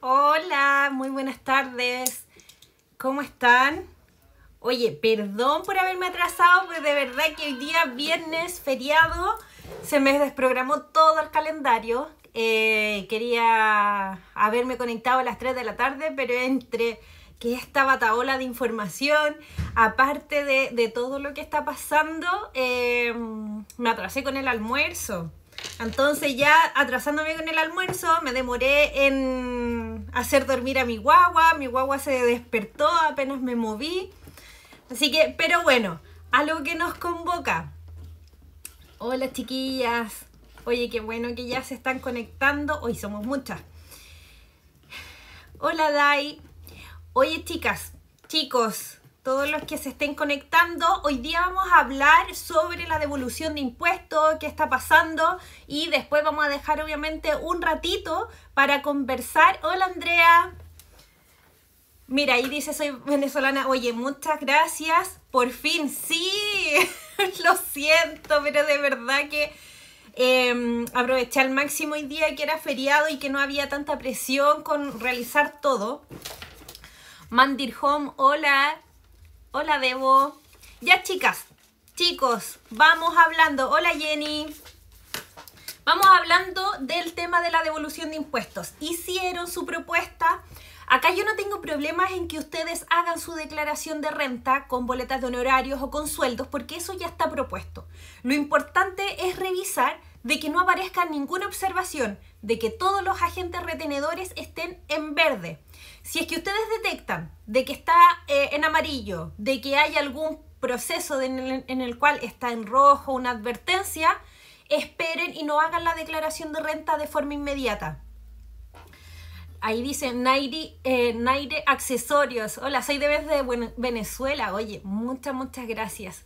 Hola, muy buenas tardes. ¿Cómo están? Oye, perdón por haberme atrasado, pero de verdad que hoy día, viernes, feriado, se me desprogramó todo el calendario. Eh, quería haberme conectado a las 3 de la tarde, pero entre que esta bataola de información, aparte de, de todo lo que está pasando, eh, me atrasé con el almuerzo. Entonces ya atrasándome con el almuerzo, me demoré en hacer dormir a mi guagua, mi guagua se despertó apenas me moví. Así que, pero bueno, algo que nos convoca. Hola chiquillas, oye qué bueno que ya se están conectando, hoy somos muchas. Hola Dai, oye chicas, chicos, todos los que se estén conectando. Hoy día vamos a hablar sobre la devolución de impuestos, qué está pasando y después vamos a dejar obviamente un ratito para conversar. Hola Andrea. Mira, ahí dice soy venezolana. Oye, muchas gracias. Por fin, sí. Lo siento, pero de verdad que em, aproveché al máximo hoy día que era feriado y que no había tanta presión con realizar todo. Mandir Home, hola. Hola, debo. Ya, chicas, chicos, vamos hablando. Hola, Jenny. Vamos hablando del tema de la devolución de impuestos. Hicieron su propuesta. Acá yo no tengo problemas en que ustedes hagan su declaración de renta con boletas de honorarios o con sueldos, porque eso ya está propuesto. Lo importante es revisar de que no aparezca ninguna observación, de que todos los agentes retenedores estén en verde. Si es que ustedes detectan de que está eh, en amarillo, de que hay algún proceso en, el, cual está en rojo una advertencia, esperen y no hagan la declaración de renta de forma inmediata. Ahí dice eh, Naire, eh, Accesorios. Hola, soy de, de Venezuela. Oye, muchas, muchas gracias.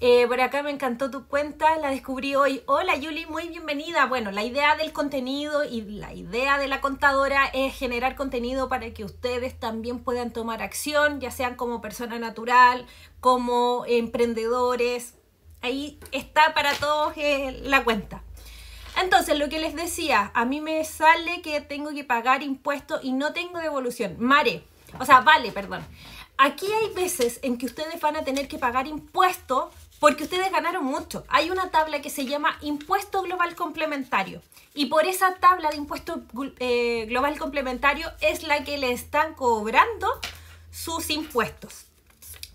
Eh, por acá me encantó tu cuenta, la descubrí hoy. Hola Yuli, muy bienvenida. Bueno, la idea del contenido y la idea de la contadora es generar contenido para que ustedes también puedan tomar acción, ya sean como persona natural, como emprendedores. Ahí está para todos eh, la cuenta. Entonces, lo que les decía, a mí me sale que tengo que pagar impuestos y no tengo devolución. Mare, o sea, vale, perdón. Aquí hay veces en que ustedes van a tener que pagar impuestos porque ustedes ganaron mucho. Hay una tabla que se llama impuesto global complementario y por esa tabla de impuesto eh, global complementario es la que le están cobrando sus impuestos.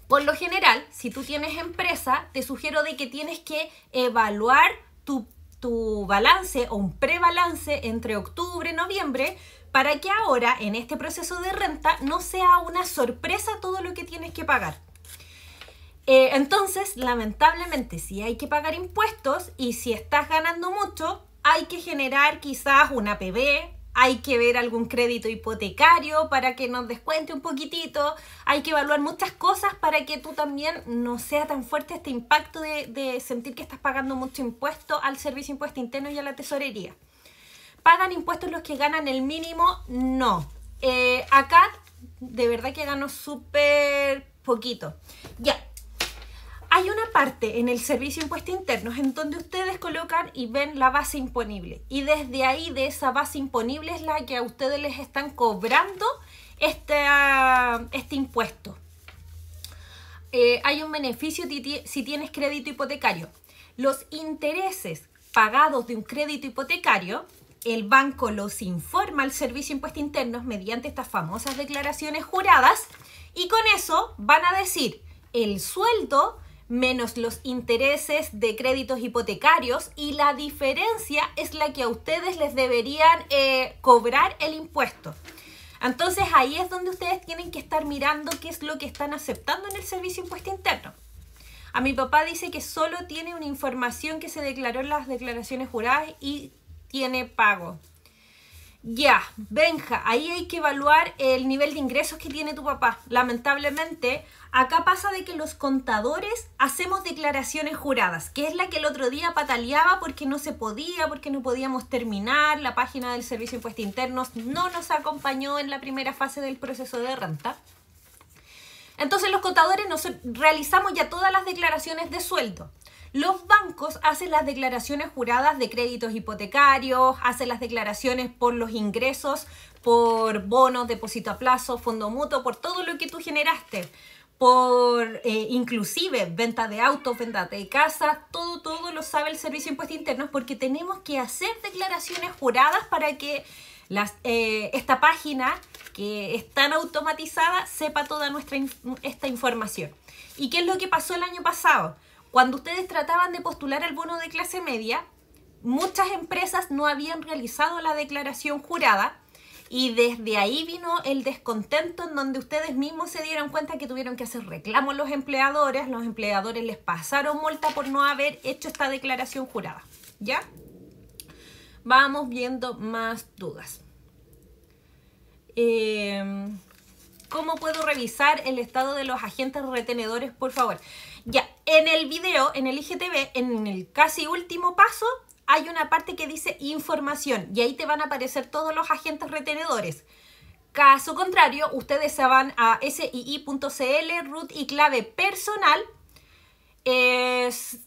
Por lo general, si tú tienes empresa, te sugiero de que tienes que evaluar tu, tu balance o un prebalance entre octubre y noviembre para que ahora en este proceso de renta no sea una sorpresa todo lo que tienes que pagar. Eh, entonces, lamentablemente, si hay que pagar impuestos y si estás ganando mucho, hay que generar quizás una PB, hay que ver algún crédito hipotecario para que nos descuente un poquitito, hay que evaluar muchas cosas para que tú también no sea tan fuerte este impacto de, sentir que estás pagando mucho impuesto al servicio impuesto interno y a la tesorería. ¿Pagan impuestos los que ganan el mínimo? No. Eh, acá de verdad que gano súper poquito. Ya, hay una parte en el servicio impuesto impuestos internos en donde ustedes colocan y ven la base imponible. Y desde ahí, de esa base imponible, es la que a ustedes les están cobrando este, este impuesto. Eh, hay un beneficio si tienes crédito hipotecario. Los intereses pagados de un crédito hipotecario, el banco los informa al Servicio impuesto Impuestos Internos mediante estas famosas declaraciones juradas y con eso van a decir el sueldo menos los intereses de créditos hipotecarios y la diferencia es la que a ustedes les deberían eh, cobrar el impuesto. Entonces ahí es donde ustedes tienen que estar mirando qué es lo que están aceptando en el servicio impuesto interno. A mi papá dice que solo tiene una información que se declaró en las declaraciones juradas y tiene pago. Ya, Benja, ahí hay que evaluar el nivel de ingresos que tiene tu papá. Lamentablemente, acá pasa de que los contadores hacemos declaraciones juradas, que es la que el otro día pataleaba porque no se podía, porque no podíamos terminar, la página del Servicio de Impuestos Internos no nos acompañó en la primera fase del proceso de renta. Entonces los contadores nos realizamos ya todas las declaraciones de sueldo los bancos hacen las declaraciones juradas de créditos hipotecarios, hacen las declaraciones por los ingresos, por bonos, depósito a plazo, fondo mutuo, por todo lo que tú generaste por eh, inclusive venta de autos, venta de casas, todo, todo lo sabe el Servicio de Impuestos Internos porque tenemos que hacer declaraciones juradas para que eh, esta página que es tan automatizada sepa toda nuestra esta información. ¿Y qué es lo que pasó el año pasado? Cuando ustedes trataban de postular al bono de clase media, muchas empresas no habían realizado la declaración jurada y desde ahí vino el descontento en donde ustedes mismos se dieron cuenta que tuvieron que hacer reclamos los empleadores, los empleadores les pasaron multa por no haber hecho esta declaración jurada. ¿Ya? Vamos viendo más dudas. Em, ¿Cómo puedo revisar el estado de los agentes retenedores, por favor? Ya, en el video, en el IGTV, en el casi último paso, hay una parte que dice información y ahí te van a aparecer todos los agentes retenedores. Caso contrario, ustedes se van a sii.cl, root y clave personal, es,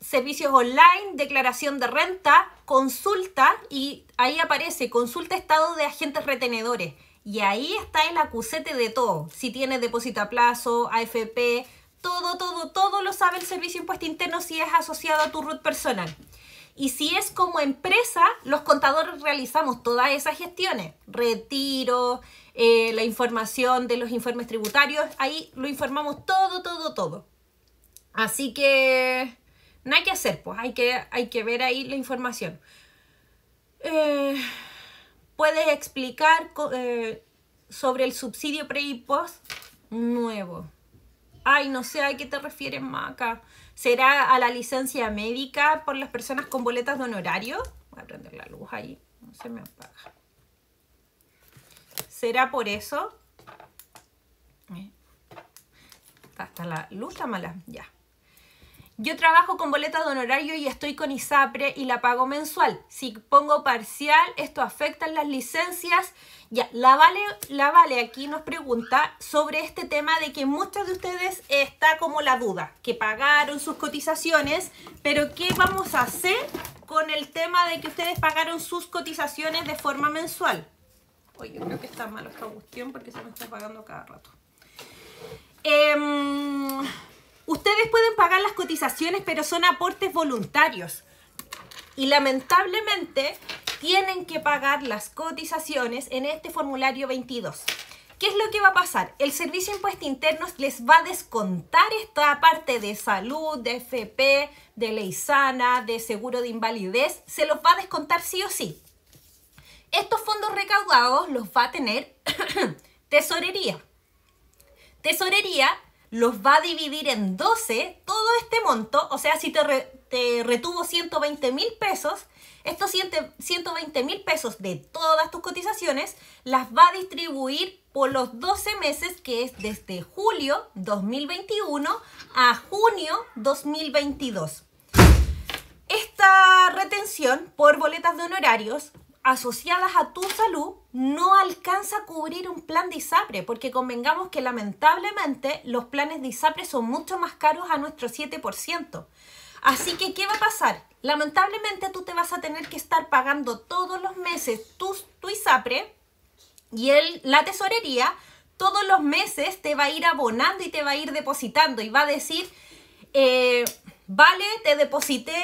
servicios online, declaración de renta, consulta y ahí aparece consulta estado de agentes retenedores. Y ahí está el acusete de todo. Si tienes depósito a plazo, AFP, todo, todo, todo lo sabe el servicio impuesto interno si es asociado a tu RUT personal. Y si es como empresa, los contadores realizamos todas esas gestiones, retiro, eh, la información de los informes tributarios, ahí lo informamos todo, todo, todo. Así que no hay que hacer, pues hay que, hay que ver ahí la información. Eh, puedes explicar eh, sobre el subsidio pre y post nuevo. Ay, no sé a qué te refieres, Maca. ¿Será a la licencia médica por las personas con boletas de honorario? Voy a prender la luz ahí, no se me apaga. ¿Será por eso? Hasta eh. la luz está mala, ya. Yo trabajo con boleta de honorario y estoy con ISAPRE y la pago mensual. Si pongo parcial, esto afecta en las licencias. Ya, la Vale, la vale aquí nos pregunta sobre este tema de que muchos de ustedes está como la duda, que pagaron sus cotizaciones, pero ¿qué vamos a hacer con el tema de que ustedes pagaron sus cotizaciones de forma mensual? Oye, yo creo que está mal esta cuestión porque se me está pagando cada rato. Eh, Ustedes pueden pagar las cotizaciones, pero son aportes voluntarios. Y lamentablemente tienen que pagar las cotizaciones en este formulario 22. ¿Qué es lo que va a pasar? El Servicio de Impuestos Internos les va a descontar esta parte de salud, de FP, de ley de seguro de invalidez. Se los va a descontar sí o sí. Estos fondos recaudados los va a tener tesorería. Tesorería los va a dividir en 12, todo este monto, o sea, si te, te retuvo 120 mil pesos, estos 120 mil pesos de todas tus cotizaciones las va a distribuir por los 12 meses que es desde julio 2021 a junio 2022. Esta retención por boletas de honorarios asociadas a tu salud no alcanza a cubrir un plan de ISAPRE, porque convengamos que lamentablemente los planes de ISAPRE son mucho más caros a nuestro 7%. Así que, ¿qué va a pasar? Lamentablemente tú te vas a tener que estar pagando todos los meses tu, tu ISAPRE y la tesorería todos los meses te va a ir abonando y te va a ir depositando y va a decir, eh, vale, te deposité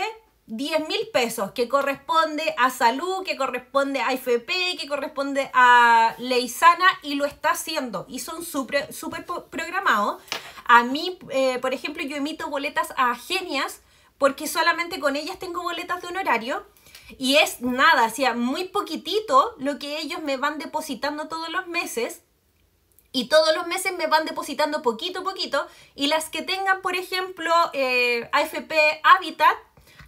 10 mil pesos que corresponde a salud, que corresponde a IFP, que corresponde a Leisana y lo está haciendo y son súper super programados. A mí, eh, por ejemplo, yo emito boletas a genias porque solamente con ellas tengo boletas de honorario y es nada, o sea, muy poquitito lo que ellos me van depositando todos los meses y todos los meses me van depositando poquito a poquito y las que tengan, por ejemplo, eh, AFP Habitat,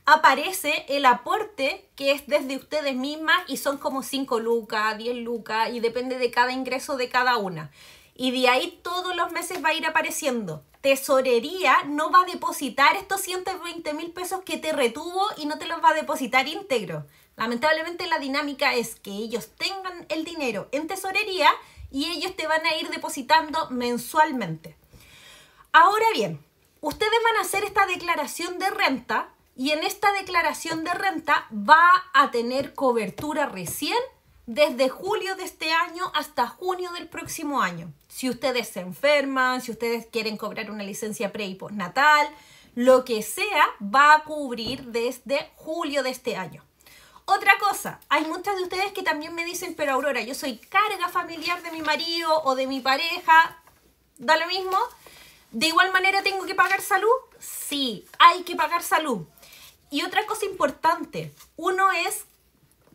aparece el aporte que es desde ustedes mismas y son como 5 lucas, 10 lucas y depende de cada ingreso de cada una. Y de ahí todos los meses va a ir apareciendo. Tesorería no va a depositar estos 120 mil pesos que te retuvo y no te los va a depositar íntegro. Lamentablemente la dinámica es que ellos tengan el dinero en tesorería y ellos te van a ir depositando mensualmente. Ahora bien, ustedes van a hacer esta declaración de renta y en esta declaración de renta va a tener cobertura recién desde julio de este año hasta junio del próximo año. Si ustedes se enferman, si ustedes quieren cobrar una licencia pre y postnatal, lo que sea, va a cubrir desde julio de este año. Otra cosa, hay muchas de ustedes que también me dicen, pero Aurora, yo soy carga familiar de mi marido o de mi pareja, da lo mismo. ¿De igual manera tengo que pagar salud? Sí, hay que pagar salud. Y otra cosa importante, uno es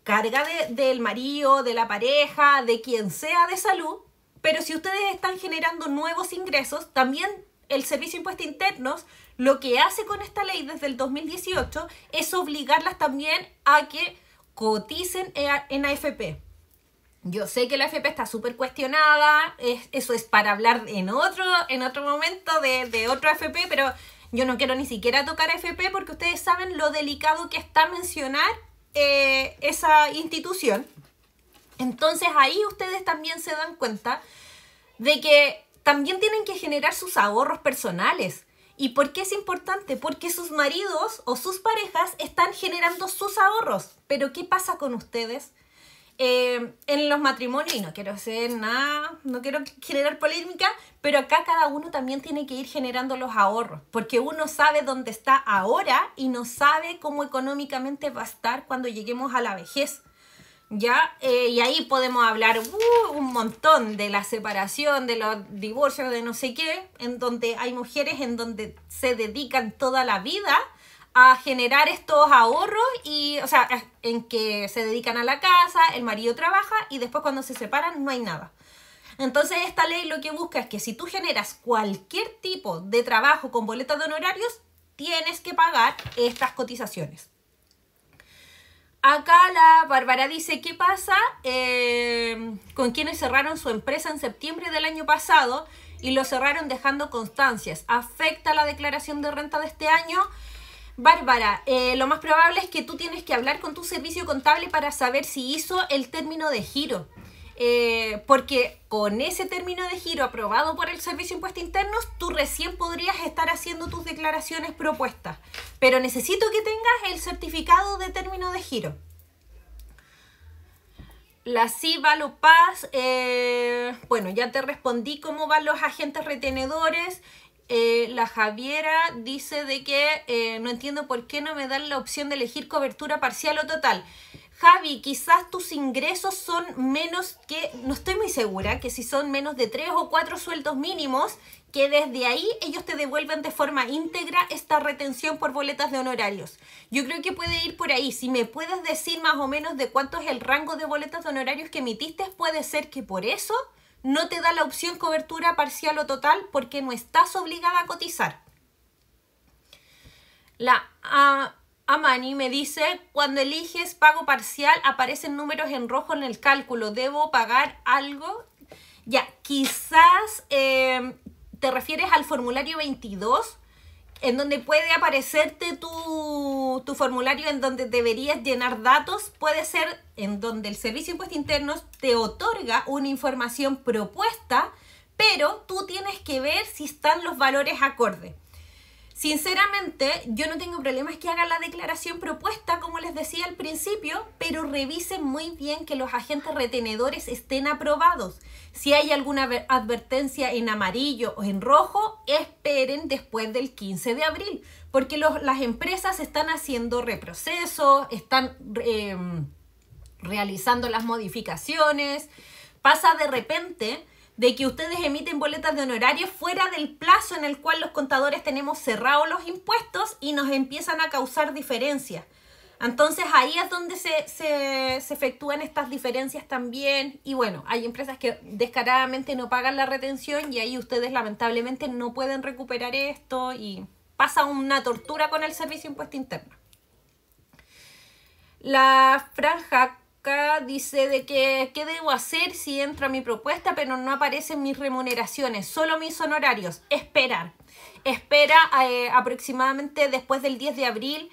carga de, del marido, de la pareja, de quien sea de salud, pero si ustedes están generando nuevos ingresos, también el Servicio de Impuestos Internos lo que hace con esta ley desde el 2018 es obligarlas también a que coticen en AFP. Yo sé que la AFP está súper cuestionada, eso es para hablar en otro, en otro momento de, de otro AFP, pero yo no quiero ni siquiera tocar FP porque ustedes saben lo delicado que está mencionar eh, esa institución. Entonces ahí ustedes también se dan cuenta de que también tienen que generar sus ahorros personales. ¿Y por qué es importante? Porque sus maridos o sus parejas están generando sus ahorros. Pero ¿qué pasa con ustedes? Eh, en los matrimonios, y no quiero hacer nada, no quiero generar polémica, pero acá cada uno también tiene que ir generando los ahorros, porque uno sabe dónde está ahora y no sabe cómo económicamente va a estar cuando lleguemos a la vejez. ¿Ya? Eh, y ahí podemos hablar uh, un montón de la separación, de los divorcios, de no sé qué, en donde hay mujeres en donde se dedican toda la vida a generar estos ahorros y, o sea, en que se dedican a la casa, el marido trabaja y después cuando se separan no hay nada. Entonces esta ley lo que busca es que si tú generas cualquier tipo de trabajo con boletas de honorarios, tienes que pagar estas cotizaciones. Acá la Bárbara dice, ¿qué pasa eh, con quienes cerraron su empresa en septiembre del año pasado y lo cerraron dejando constancias? ¿Afecta la declaración de renta de este año? Bárbara, eh, lo más probable es que tú tienes que hablar con tu servicio contable para saber si hizo el término de giro. Eh, porque con ese término de giro aprobado por el Servicio de Impuestos Internos, tú recién podrías estar haciendo tus declaraciones propuestas. Pero necesito que tengas el certificado de término de giro. La Siva lo eh, bueno, ya te respondí cómo van los agentes retenedores. Eh, la Javiera dice de que eh, no entiendo por qué no me dan la opción de elegir cobertura parcial o total. Javi, quizás tus ingresos son menos que, no estoy muy segura, que si son menos de tres o cuatro sueldos mínimos, que desde ahí ellos te devuelven de forma íntegra esta retención por boletas de honorarios. Yo creo que puede ir por ahí. Si me puedes decir más o menos de cuánto es el rango de boletas de honorarios que emitiste, puede ser que por eso no te da la opción cobertura parcial o total porque no estás obligada a cotizar. La Amani me dice, cuando eliges pago parcial aparecen números en rojo en el cálculo, ¿debo pagar algo? Ya, quizás eh, te refieres al formulario 22 en donde puede aparecerte tu, tu, formulario en donde deberías llenar datos, puede ser en donde el Servicio de Impuestos Internos te otorga una información propuesta, pero tú tienes que ver si están los valores acordes. Sinceramente, yo no tengo problemas que hagan la declaración propuesta, como les decía al principio, pero revisen muy bien que los agentes retenedores estén aprobados. Si hay alguna advertencia en amarillo o en rojo, esperen después del 15 de abril, porque las empresas están haciendo reprocesos, están em, realizando las modificaciones. Pasa de repente de que ustedes emiten boletas de honorarios fuera del plazo en el cual los contadores tenemos cerrados los impuestos y nos empiezan a causar diferencias. Entonces ahí es donde se, se, se, efectúan estas diferencias también. Y bueno, hay empresas que descaradamente no pagan la retención y ahí ustedes lamentablemente no pueden recuperar esto y pasa una tortura con el servicio impuesto interno. La franja dice de que qué debo hacer si entra mi propuesta, pero no aparecen mis remuneraciones, solo mis honorarios. Esperar. Espera eh, aproximadamente después del 10 de abril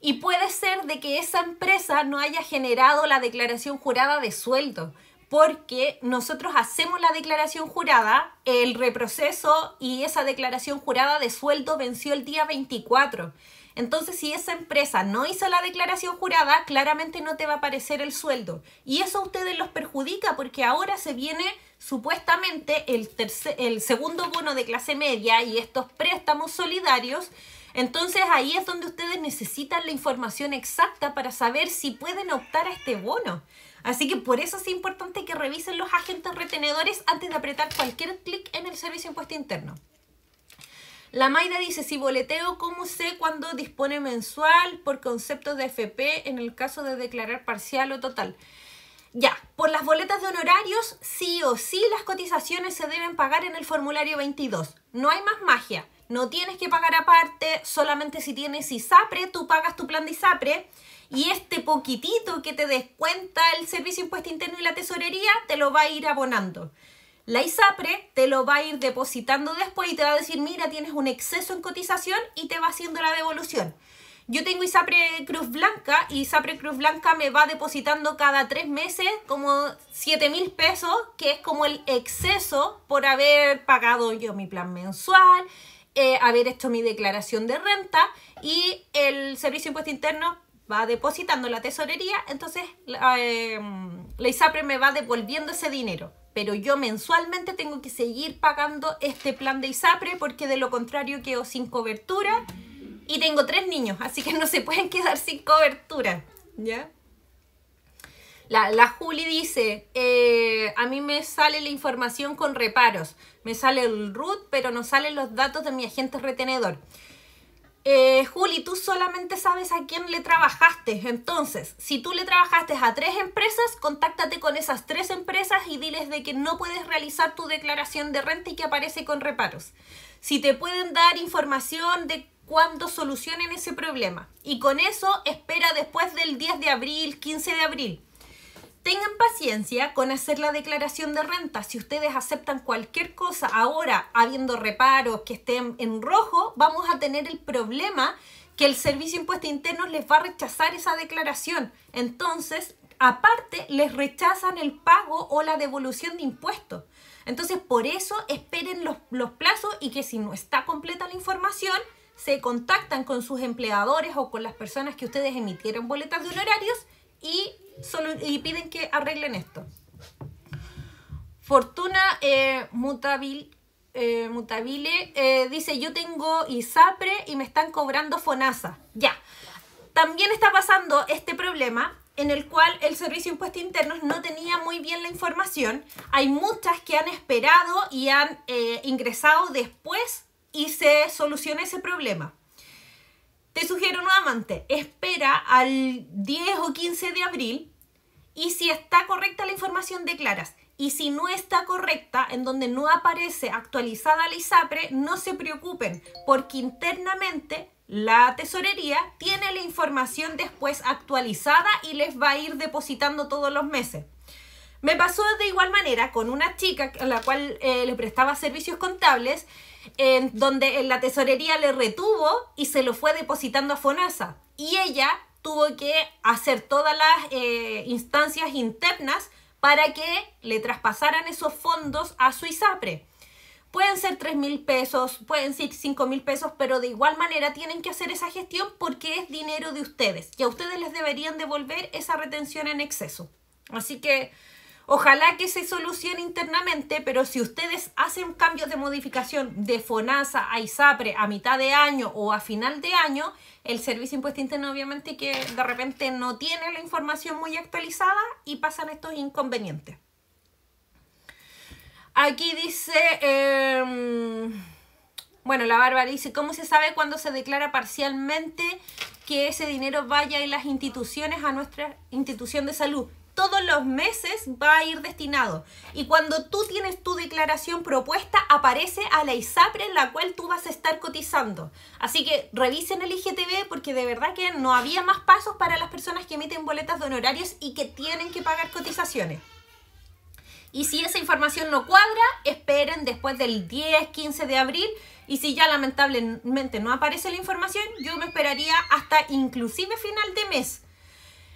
y puede ser de que esa empresa no haya generado la declaración jurada de sueldo, porque nosotros hacemos la declaración jurada, el reproceso y esa declaración jurada de sueldo venció el día 24. Entonces, si esa empresa no hizo la declaración jurada, claramente no te va a aparecer el sueldo. Y eso a ustedes los perjudica porque ahora se viene supuestamente el, el segundo bono de clase media y estos préstamos solidarios. Entonces ahí es donde ustedes necesitan la información exacta para saber si pueden optar a este bono. Así que por eso es importante que revisen los agentes retenedores antes de apretar cualquier clic en el servicio impuesto interno. La Maida dice, si boleteo, ¿cómo sé cuándo dispone mensual por conceptos de FP en el caso de declarar parcial o total? Ya, por las boletas de honorarios, sí o sí las cotizaciones se deben pagar en el formulario 22. No hay más magia. No tienes que pagar aparte, solamente si tienes ISAPRE, tú pagas tu plan de ISAPRE y este poquitito que te descuenta el Servicio Impuesto Interno y la Tesorería te lo va a ir abonando. La ISAPRE te lo va a ir depositando después y te va a decir, mira, tienes un exceso en cotización y te va haciendo la devolución. Yo tengo ISAPRE Cruz Blanca y ISAPRE Cruz Blanca me va depositando cada tres meses como 7 mil pesos, que es como el exceso por haber pagado yo mi plan mensual, eh, haber hecho mi declaración de renta y el Servicio de Impuesto Interno va depositando la tesorería, entonces la eh, ISAPRE me va devolviendo ese dinero pero yo mensualmente tengo que seguir pagando este plan de ISAPRE porque de lo contrario quedo sin cobertura y tengo tres niños, así que no se pueden quedar sin cobertura, ¿ya? La, la Juli dice, eh, a mí me sale la información con reparos, me sale el RUT, pero no salen los datos de mi agente retenedor. Eh, Juli, tú solamente sabes a quién le trabajaste. Entonces, si tú le trabajaste a tres empresas, contáctate con esas tres empresas y diles de que no puedes realizar tu declaración de renta y que aparece con reparos. Si te pueden dar información de cuándo solucionen ese problema. Y con eso espera después del 10 de abril, 15 de abril tengan paciencia con hacer la declaración de renta. Si ustedes aceptan cualquier cosa ahora, habiendo reparos que estén en rojo, vamos a tener el problema que el Servicio de interno les va a rechazar esa declaración. Entonces, aparte, les rechazan el pago o la devolución de impuestos. Entonces, por eso esperen los, los plazos y que si no está completa la información, se contactan con sus empleadores o con las personas que ustedes emitieron boletas de honorarios y y piden que arreglen esto. Fortuna eh, Mutabile eh, eh, dice, yo tengo ISAPRE y me están cobrando FONASA. Ya, también está pasando este problema en el cual el Servicio de Impuestos Internos no tenía muy bien la información. Hay muchas que han esperado y han ingresado después y se soluciona ese problema. Te sugiero nuevamente, espera al 10 o 15 de abril y si está correcta la información declaras. Y si no está correcta, en donde no aparece actualizada la ISAPRE, no se preocupen, porque internamente la tesorería tiene la información después actualizada y les va a ir depositando todos los meses. Me pasó de igual manera con una chica a la cual eh, le prestaba servicios contables en donde la tesorería le retuvo y se lo fue depositando a FONASA. Y ella tuvo que hacer todas las eh, instancias internas para que le traspasaran esos fondos a su ISAPRE. Pueden ser 3 mil pesos, pueden ser 5 mil pesos, pero de igual manera tienen que hacer esa gestión porque es dinero de ustedes y a ustedes les deberían devolver esa retención en exceso. Así que Ojalá que se solucione internamente, pero si ustedes hacen cambios de modificación de FONASA a ISAPRE a mitad de año o a final de año, el Servicio Impuesto Interno obviamente que de repente no tiene la información muy actualizada y pasan estos inconvenientes. Aquí dice... Em, bueno, la Bárbara dice, ¿cómo se sabe cuando se declara parcialmente que ese dinero vaya en las instituciones a nuestra institución de salud? todos los meses va a ir destinado. Y cuando tú tienes tu declaración propuesta, aparece a la ISAPRE en la cual tú vas a estar cotizando. Así que revisen el IGTV porque de verdad que no había más pasos para las personas que emiten boletas de honorarios y que tienen que pagar cotizaciones. Y si esa información no cuadra, esperen después del 10, 15 de abril. Y si ya lamentablemente no aparece la información, yo me esperaría hasta inclusive final de mes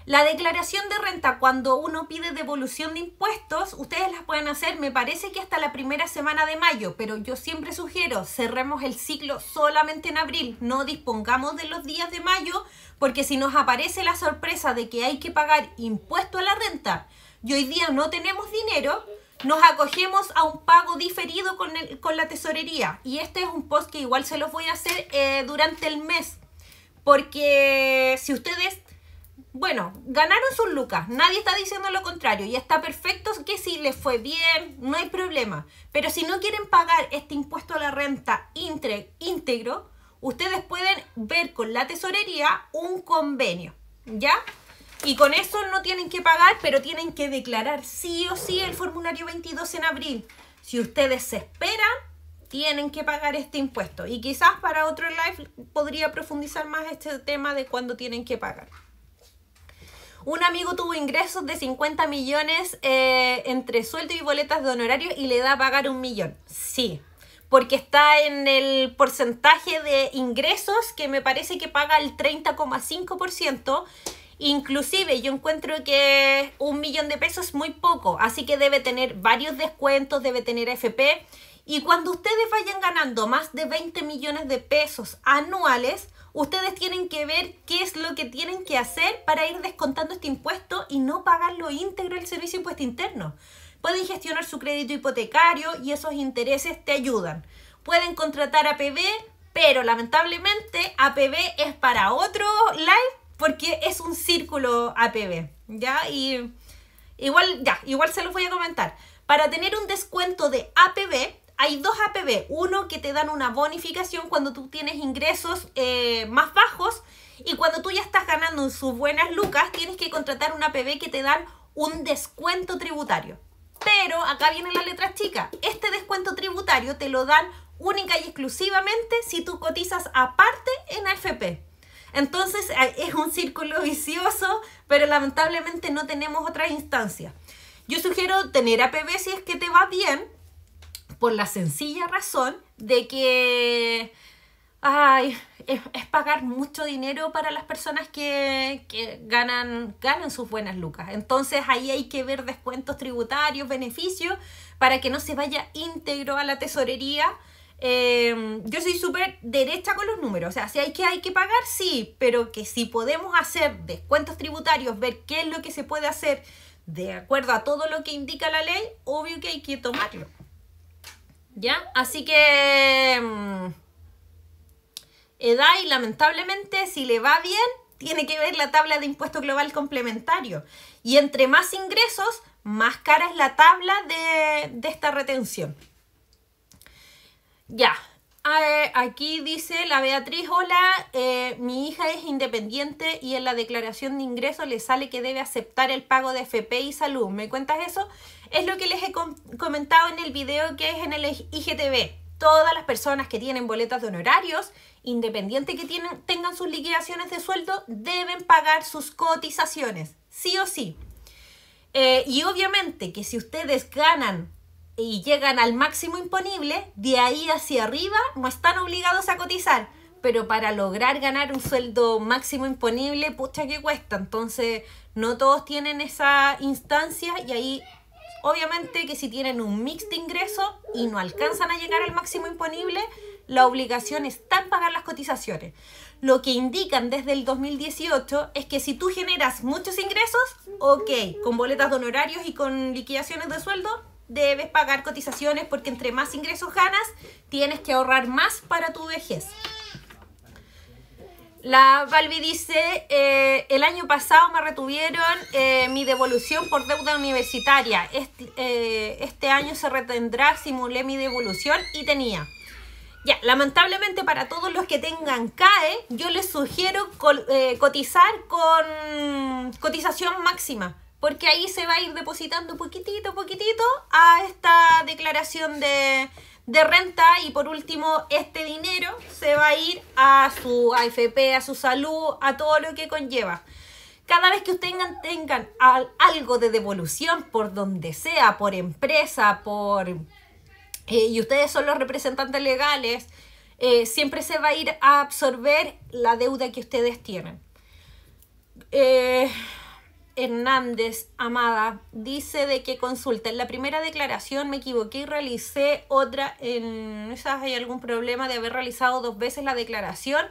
la declaración de renta, cuando uno pide devolución de impuestos, ustedes las pueden hacer, me parece que hasta la primera semana de mayo, pero yo siempre sugiero, cerremos el ciclo solamente en abril, no dispongamos de los días de mayo, porque si nos aparece la sorpresa de que hay que pagar impuesto a la renta y hoy día no tenemos dinero, nos acogemos a un pago diferido con, la tesorería. Y este es un post que igual se los voy a hacer eh, durante el mes. Porque si ustedes bueno, ganaron sus lucas, nadie está diciendo lo contrario y está perfecto que si les fue bien, no hay problema. Pero si no quieren pagar este impuesto a la renta íntegro, ustedes pueden ver con la tesorería un convenio, ¿ya? Y con eso no tienen que pagar, pero tienen que declarar sí o sí el formulario 22 en abril. Si ustedes se esperan, tienen que pagar este impuesto. Y quizás para otro live podría profundizar más este tema de cuándo tienen que pagar. Un amigo tuvo ingresos de 50 millones eh, entre sueldo y boletas de honorario y le da a pagar un millón. Sí, porque está en el porcentaje de ingresos que me parece que paga el 30,5%. Inclusive yo encuentro que un millón de pesos es muy poco, así que debe tener varios descuentos, debe tener FP. Y cuando ustedes vayan ganando más de 20 millones de pesos anuales, Ustedes tienen que ver qué es lo que tienen que hacer para ir descontando este impuesto y no pagarlo íntegro el servicio impuesto interno. Pueden gestionar su crédito hipotecario y esos intereses te ayudan. Pueden contratar APB, pero lamentablemente APB es para otro live porque es un círculo APB, ¿ya? Y igual, ya, igual se los voy a comentar. Para tener un descuento de APB, hay dos APB. Uno que te dan una bonificación cuando tú tienes ingresos eh, más bajos y cuando tú ya estás ganando sus buenas lucas, tienes que contratar un APB que te dan un descuento tributario. Pero acá viene la letra chica. Este descuento tributario te lo dan única y exclusivamente si tú cotizas aparte en AFP. Entonces eh, es un círculo vicioso, pero lamentablemente no tenemos otra instancia. Yo sugiero tener APB si es que te va bien, por la sencilla razón de que ay, es, pagar mucho dinero para las personas que, ganan, ganan sus buenas lucas. Entonces ahí hay que ver descuentos tributarios, beneficios, para que no se vaya íntegro a la tesorería. Em, yo soy súper derecha con los números, o sea, si hay que, hay que pagar, sí, pero que si podemos hacer descuentos tributarios, ver qué es lo que se puede hacer de acuerdo a todo lo que indica la ley, obvio que hay que tomarlo. ¿Ya? Así que... Mm, Edai, lamentablemente, si le va bien, tiene que ver la tabla de impuesto global complementario. Y entre más ingresos, más cara es la tabla de, de esta retención. Ya, Ah, eh, aquí dice la Beatriz, hola, eh, mi hija es independiente y en la declaración de ingreso le sale que debe aceptar el pago de FP y salud. ¿Me cuentas eso? Es lo que les he comentado en el video que es en el IGTV. Todas las personas que tienen boletas de honorarios, independiente que tienen, tengan sus liquidaciones de sueldo, deben pagar sus cotizaciones, sí o sí. Eh, y obviamente que si ustedes ganan y llegan al máximo imponible, de ahí hacia arriba no están obligados a cotizar. Pero para lograr ganar un sueldo máximo imponible, pucha que cuesta. Entonces, no todos tienen esa instancia y ahí, obviamente, que si tienen un mix de ingresos y no alcanzan a llegar al máximo imponible, la obligación está en pagar las cotizaciones. Lo que indican desde el 2018 es que si tú generas muchos ingresos, ok, con boletas de honorarios y con liquidaciones de sueldo, debes pagar cotizaciones porque entre más ingresos ganas, tienes que ahorrar más para tu vejez. La Valvi dice, eh, el año pasado me retuvieron eh, mi devolución por deuda universitaria. Este, eh, este, año se retendrá, simulé mi devolución y tenía. Ya, lamentablemente para todos los que tengan CAE, yo les sugiero cotizar con cotización máxima porque ahí se va a ir depositando poquitito, poquitito a esta declaración de, renta y por último este dinero se va a ir a su AFP, a su salud, a todo lo que conlleva. Cada vez que ustedes tengan, tengan algo de devolución por donde sea, por empresa, por... Eh, y ustedes son los representantes legales, eh, siempre se va a ir a absorber la deuda que ustedes tienen. Eh, Hernández Amada dice de que consulta, en la primera declaración me equivoqué y realicé otra, en hay algún problema de haber realizado dos veces la declaración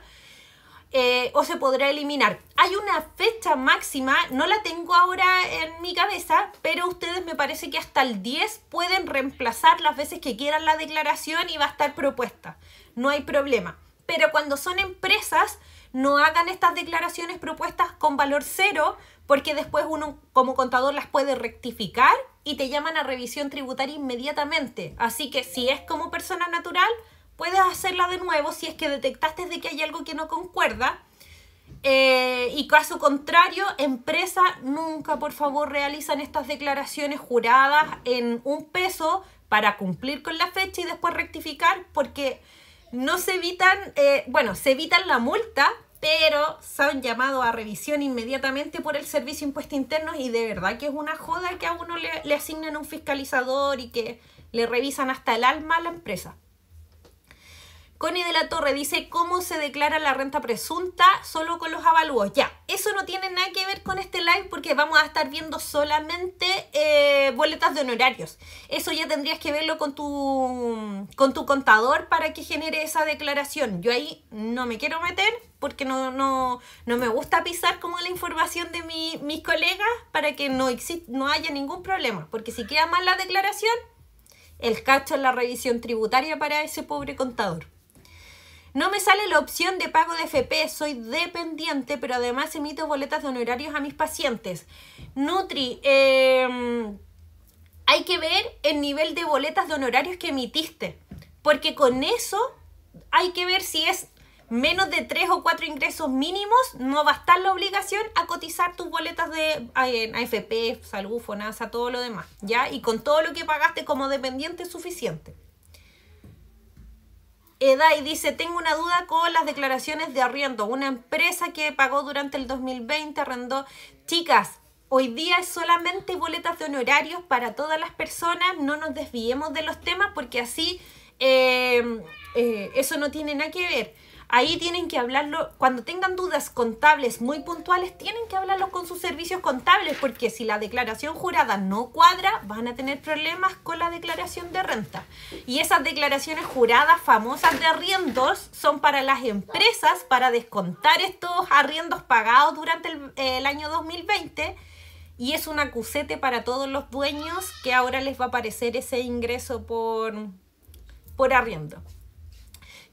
eh, o se podrá eliminar. Hay una fecha máxima, no la tengo ahora en mi cabeza, pero ustedes me parece que hasta el 10 pueden reemplazar las veces que quieran la declaración y va a estar propuesta, no hay problema. Pero cuando son empresas, no hagan estas declaraciones propuestas con valor cero porque después uno como contador las puede rectificar y te llaman a revisión tributaria inmediatamente. Así que si es como persona natural, puedes hacerla de nuevo si es que detectaste de que hay algo que no concuerda. Eh, y caso contrario, empresa, nunca por favor realizan estas declaraciones juradas en un peso para cumplir con la fecha y después rectificar porque no se evitan, eh, bueno, se evitan la multa, pero son llamados a revisión inmediatamente por el Servicio de Impuestos Internos y de verdad que es una joda que a uno le, asignen un fiscalizador y que le revisan hasta el alma a la empresa. Connie de la Torre dice, ¿cómo se declara la renta presunta? Solo con los avalúos. Ya, eso no tiene nada que ver con este live porque vamos a estar viendo solamente eh, boletas de honorarios. Eso ya tendrías que verlo con tu, con tu contador para que genere esa declaración. Yo ahí no me quiero meter porque no, no, me gusta pisar como la información de mi, mis colegas para que no, no haya ningún problema. Porque si queda mal la declaración, el cacho en la revisión tributaria para ese pobre contador. No me sale la opción de pago de FP, soy dependiente, pero además emito boletas de honorarios a mis pacientes. Nutri, eh, hay que ver el nivel de boletas de honorarios que emitiste, porque con eso hay que ver si es menos de tres o cuatro ingresos mínimos, no va a estar la obligación a cotizar tus boletas de AFP, Salud, FONASA, todo lo demás, ¿ya? Y con todo lo que pagaste como dependiente es suficiente. Edai dice, tengo una duda con las declaraciones de arriendo. Una empresa que pagó durante el 2020 arrendó. Chicas, hoy día es solamente boletas de honorarios para todas las personas. No nos desviemos de los temas porque así eh, eh, eso no tiene nada que ver. Ahí tienen que hablarlo, cuando tengan dudas contables muy puntuales, tienen que hablarlo con sus servicios contables, porque si la declaración jurada no cuadra, van a tener problemas con la declaración de renta. Y esas declaraciones juradas famosas de arriendos son para las empresas para descontar estos arriendos pagados durante el, año 2020 y es una acusete para todos los dueños que ahora les va a aparecer ese ingreso por, por arriendo.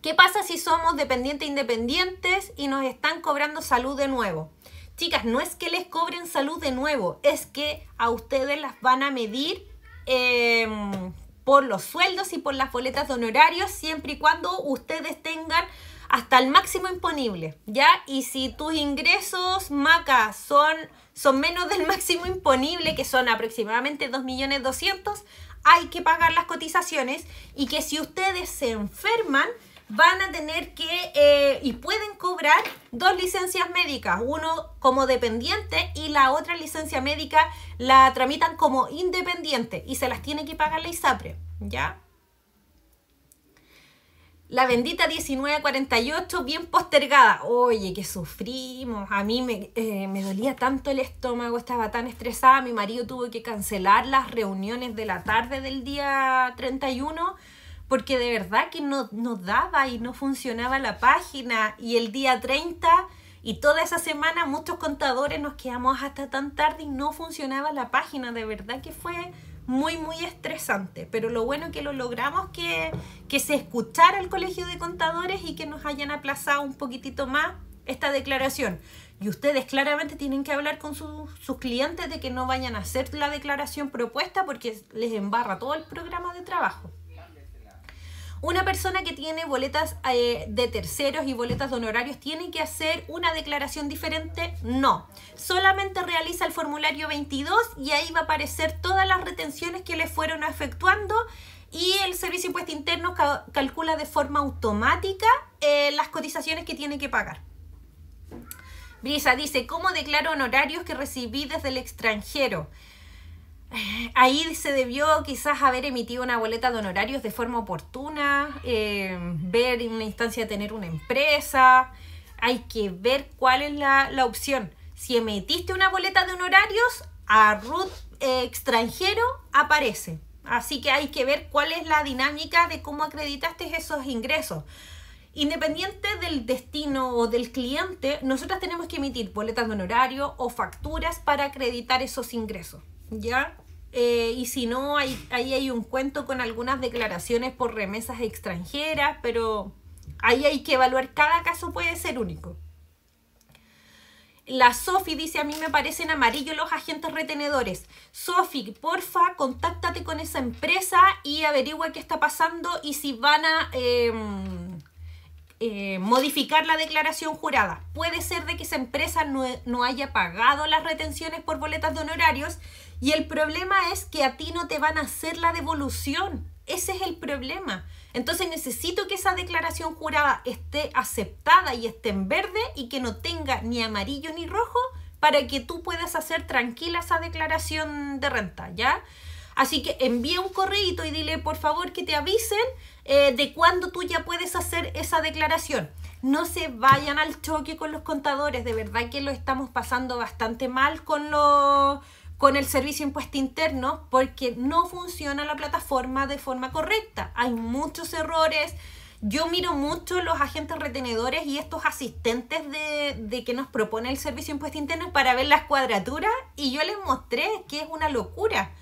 ¿Qué pasa si somos dependientes e independientes y nos están cobrando salud de nuevo? Chicas, no es que les cobren salud de nuevo, es que a ustedes las van a medir em, por los sueldos y por las boletas de honorarios siempre y cuando ustedes tengan hasta el máximo imponible, ¿ya? Y si tus ingresos, Maca, son, son menos del máximo imponible, que son aproximadamente 2.200.000, hay que pagar las cotizaciones y que si ustedes se enferman, van a tener que eh, y pueden cobrar dos licencias médicas, uno como dependiente y la otra licencia médica la tramitan como independiente y se las tiene que pagar la ISAPRE, ¿ya? La bendita 1948 bien postergada. Oye, que sufrimos. A mí me, eh, me dolía tanto el estómago, estaba tan estresada. Mi marido tuvo que cancelar las reuniones de la tarde del día 31 porque de verdad que no, daba y no funcionaba la página y el día 30 y toda esa semana muchos contadores nos quedamos hasta tan tarde y no funcionaba la página, de verdad que fue muy, muy estresante. Pero lo bueno que lo logramos que, se escuchara el colegio de contadores y que nos hayan aplazado un poquitito más esta declaración. Y ustedes claramente tienen que hablar con sus clientes de que no vayan a hacer la declaración propuesta porque les embarra todo el programa de trabajo. Una persona que tiene boletas eh, de terceros y boletas de honorarios tiene que hacer una declaración diferente? No. Solamente realiza el formulario 22 y ahí va a aparecer todas las retenciones que le fueron efectuando y el Servicio de Impuesto Interno calcula de forma automática eh, las cotizaciones que tiene que pagar. Brisa dice, ¿cómo declaro honorarios que recibí desde el extranjero? Ahí se debió quizás haber emitido una boleta de honorarios de forma oportuna, eh, ver en una instancia tener una empresa. Hay que ver cuál es la, opción. Si emitiste una boleta de honorarios, a Ruth eh, extranjero aparece. Así que hay que ver cuál es la dinámica de cómo acreditaste esos ingresos. Independiente del destino o del cliente, nosotros tenemos que emitir boletas de honorarios o facturas para acreditar esos ingresos. ¿ya? Eh, y si no, ahí hay un cuento con algunas declaraciones por remesas extranjeras, pero ahí hay que evaluar, cada caso puede ser único. La Sofi dice, a mí me parecen amarillos los agentes retenedores. Sofi, porfa, contáctate con esa empresa y averigua qué está pasando y si van a em, eh, modificar la declaración jurada. Puede ser de que esa empresa no haya pagado las retenciones por boletas de honorarios y el problema es que a ti no te van a hacer la devolución. Ese es el problema. Entonces necesito que esa declaración jurada esté aceptada y esté en verde y que no tenga ni amarillo ni rojo para que tú puedas hacer tranquila esa declaración de renta, ¿ya? Así que envía un correo y dile por favor que te avisen eh, de cuándo tú ya puedes hacer esa declaración. No se vayan al choque con los contadores, de verdad que lo estamos pasando bastante mal con los con el servicio impuesto interno porque no funciona la plataforma de forma correcta. Hay muchos errores. Yo miro mucho los agentes retenedores y estos asistentes de, que nos propone el servicio impuesto interno para ver las cuadraturas y yo les mostré que es una locura.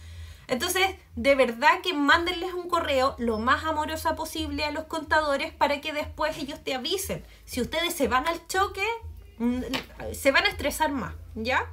Entonces, de verdad que mándenles un correo lo más amorosa posible a los contadores para que después ellos te avisen. Si ustedes se van al choque, mm, se van a estresar más, ¿ya?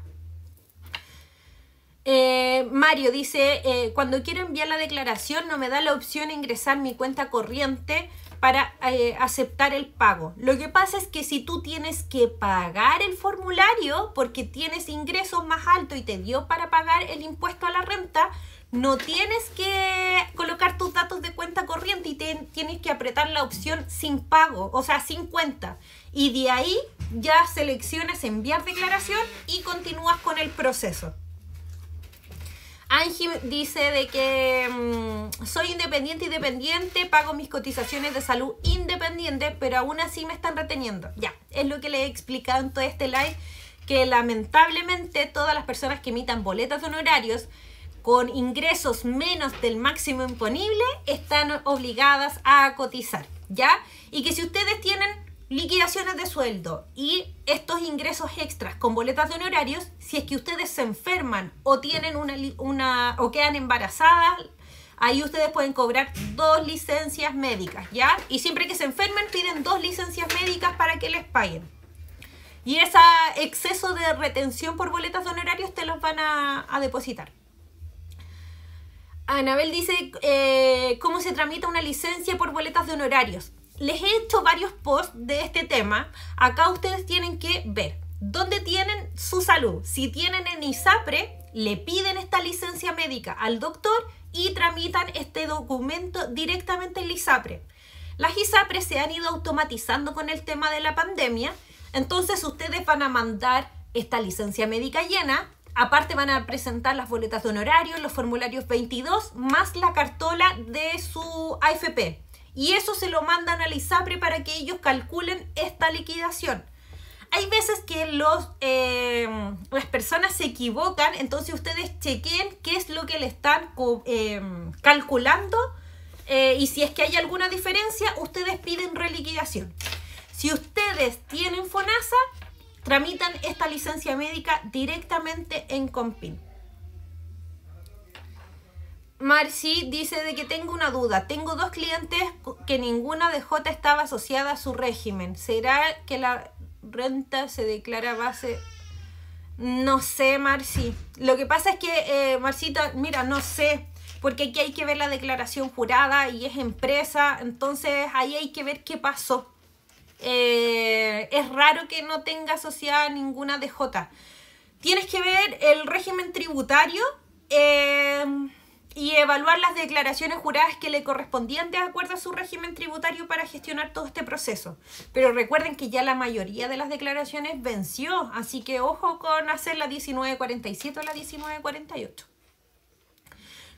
Eh, Mario dice, eh, cuando quiero enviar la declaración no me da la opción de ingresar mi cuenta corriente para eh, aceptar el pago. Lo que pasa es que si tú tienes que pagar el formulario porque tienes ingresos más altos y te dio para pagar el impuesto a la renta, no tienes que colocar tus datos de cuenta corriente y tienes que apretar la opción sin pago, o sea, sin cuenta. Y de ahí ya seleccionas enviar declaración y continúas con el proceso. Angie dice de que mm, soy independiente y dependiente, pago mis cotizaciones de salud independiente, pero aún así me están reteniendo. Ya, es lo que le he explicado en todo este live, que lamentablemente todas las personas que emitan boletas de honorarios con ingresos menos del máximo imponible están obligadas a cotizar, ¿ya? Y que si ustedes tienen liquidaciones de sueldo y estos ingresos extras con boletas de honorarios, si es que ustedes se enferman o tienen una, una o quedan embarazadas, ahí ustedes pueden cobrar dos licencias médicas, ¿ya? Y siempre que se enfermen piden dos licencias médicas para que les paguen. Y ese exceso de retención por boletas de honorarios te los van a, depositar. Anabel dice, eh, ¿cómo se tramita una licencia por boletas de honorarios? les he hecho varios posts de este tema. Acá ustedes tienen que ver dónde tienen su salud. Si tienen en ISAPRE, le piden esta licencia médica al doctor y tramitan este documento directamente en ISAPRE. Las ISAPRE se han ido automatizando con el tema de la pandemia, entonces ustedes van a mandar esta licencia médica llena, aparte van a presentar las boletas de honorario, los formularios 22, más la cartola de su AFP, y eso se lo mandan la ISAPRE para que ellos calculen esta liquidación. Hay veces que los, eh, las personas se equivocan, entonces ustedes chequen qué es lo que le están eh, calculando eh, y si es que hay alguna diferencia, ustedes piden reliquidación. Si ustedes tienen FONASA, tramitan esta licencia médica directamente en COMPIN. Marcy dice de que tengo una duda. Tengo dos clientes que ninguna DJ estaba asociada a su régimen. ¿Será que la renta se declara base? No sé, Marcy. Lo que pasa es que, eh, Marcita, mira, no sé. Porque aquí hay que ver la declaración jurada y es empresa. Entonces ahí hay que ver qué pasó. Eh, es raro que no tenga asociada ninguna DJ. Tienes que ver el régimen tributario. Eh, y evaluar las declaraciones juradas que le correspondían de acuerdo a su régimen tributario para gestionar todo este proceso. Pero recuerden que ya la mayoría de las declaraciones venció, así que ojo con hacer la 1947 o la 1948.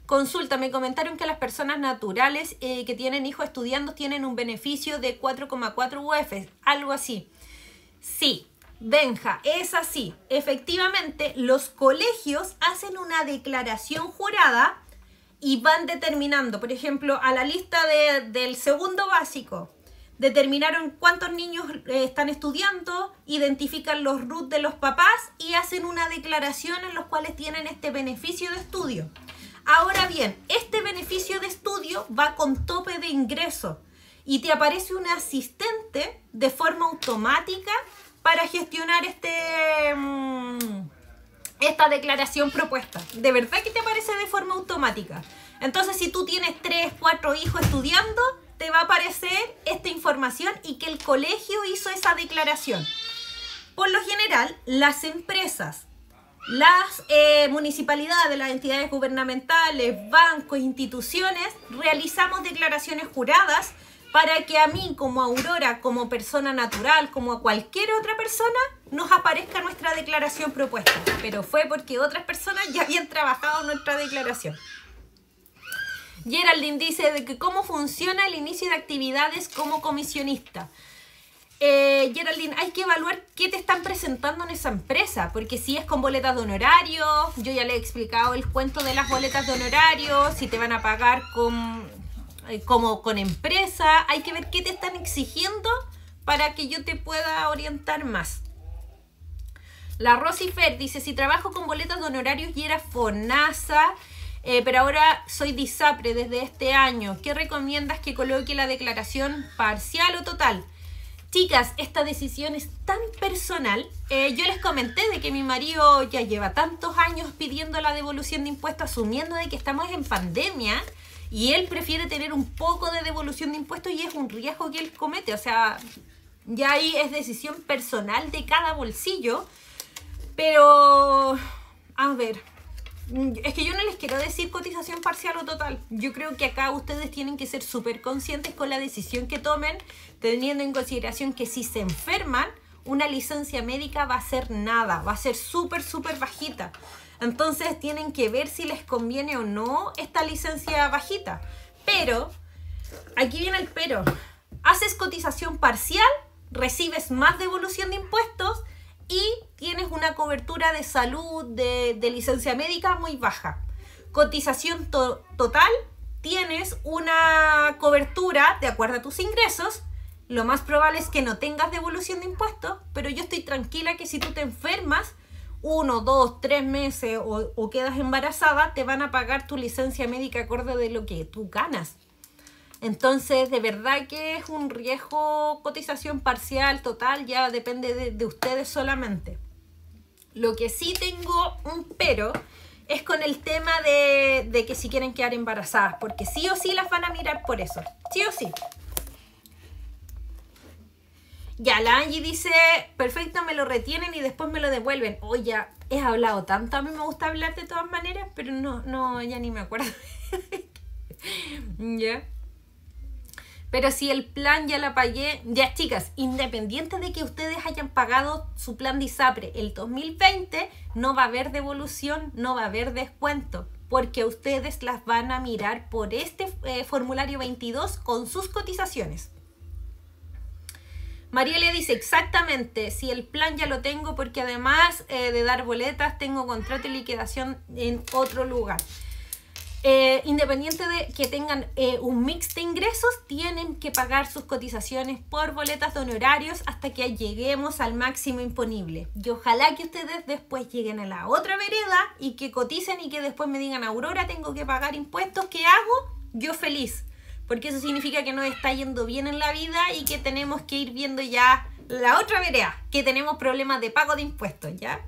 Consulta, me comentaron que las personas naturales eh, que tienen hijos estudiando tienen un beneficio de 4,4 UF, e e algo así. Sí, Benja, es así. Efectivamente, los colegios hacen una declaración jurada y van determinando, por ejemplo, a la lista del segundo básico, determinaron cuántos niños eh, están estudiando, identifican los RUT de los papás y hacen una declaración en los cuales tienen este beneficio de estudio. Ahora bien, este beneficio de estudio va con tope de ingreso y te aparece un asistente de forma automática para gestionar este... Mm, esta declaración propuesta. De verdad que te aparece de forma automática. Entonces, si tú tienes tres, cuatro hijos estudiando, te va a aparecer esta información y que el colegio hizo esa declaración. Por lo general, las empresas, las eh, municipalidades, las entidades gubernamentales, bancos, instituciones, realizamos declaraciones juradas para que a mí como Aurora, como persona natural, como a cualquier otra persona, nos aparezca nuestra declaración propuesta. Pero fue porque otras personas ya habían trabajado nuestra declaración. Geraldine dice de que cómo funciona el inicio de actividades como comisionista. Eh, Geraldine, hay que evaluar qué te están presentando en esa empresa, porque si es con boletas de honorario, yo ya le he explicado el cuento de las boletas de honorario, si te van a pagar con eh, como con empresa, hay que ver qué te están exigiendo para que yo te pueda orientar más. La Rosy Fer dice, si trabajo con boletas de honorarios y era FONASA, eh, pero ahora soy disapre desde este año. ¿Qué recomiendas que coloque la declaración parcial o total? Chicas, esta decisión es tan personal. Eh, yo les comenté de que mi marido ya lleva tantos años pidiendo la devolución de impuestos, asumiendo de que estamos en pandemia y él prefiere tener un poco de devolución de impuestos y es un riesgo que él comete. O sea, ya ahí es decisión personal de cada bolsillo. Pero, a ver, es que yo no les quiero decir cotización parcial o total. Yo creo que acá ustedes tienen que ser súper conscientes con la decisión que tomen, teniendo en consideración que si se enferman, una licencia médica va a ser nada, va a ser súper, súper bajita. Entonces tienen que ver si les conviene o no esta licencia bajita. Pero, aquí viene el pero, haces cotización parcial, recibes más devolución de impuestos y tienes una cobertura de salud, de, licencia médica muy baja. Cotización total, tienes una cobertura de acuerdo a tus ingresos lo más probable es que no tengas devolución de impuestos, pero yo estoy tranquila que si tú te enfermas, uno, dos, tres meses o, quedas embarazada, te van a pagar tu licencia médica acorde de lo que tú ganas. Entonces, de verdad que es un riesgo cotización parcial, total, ya depende de, ustedes solamente. Lo que sí tengo un pero es con el tema de, de que si quieren quedar embarazadas, porque sí o sí las van a mirar por eso, sí o sí. Ya, la Angie dice, perfecto, me lo retienen y después me lo devuelven. Oye, he hablado tanto, a mí me gusta hablar de todas maneras, pero no, no, ya ni me acuerdo. ya. Pero si el plan ya la pagué, ya chicas, independiente de que ustedes hayan pagado su plan de ISAPRE el 2020, no va a haber devolución, no va a haber descuento, porque ustedes las van a mirar por este eh, formulario 22 con sus cotizaciones. María le dice, exactamente, si el plan ya lo tengo porque además eh, de dar boletas tengo contrato y liquidación en otro lugar. Eh, independiente de que tengan eh, un mix de ingresos, tienen que pagar sus cotizaciones por boletas de honorarios hasta que lleguemos al máximo imponible. Y ojalá que ustedes después lleguen a la otra vereda y que coticen y que después me digan, Aurora, tengo que pagar impuestos, ¿qué hago? Yo feliz porque eso significa que no está yendo bien en la vida y que tenemos que ir viendo ya la otra vereda, que tenemos problemas de pago de impuestos, ¿ya?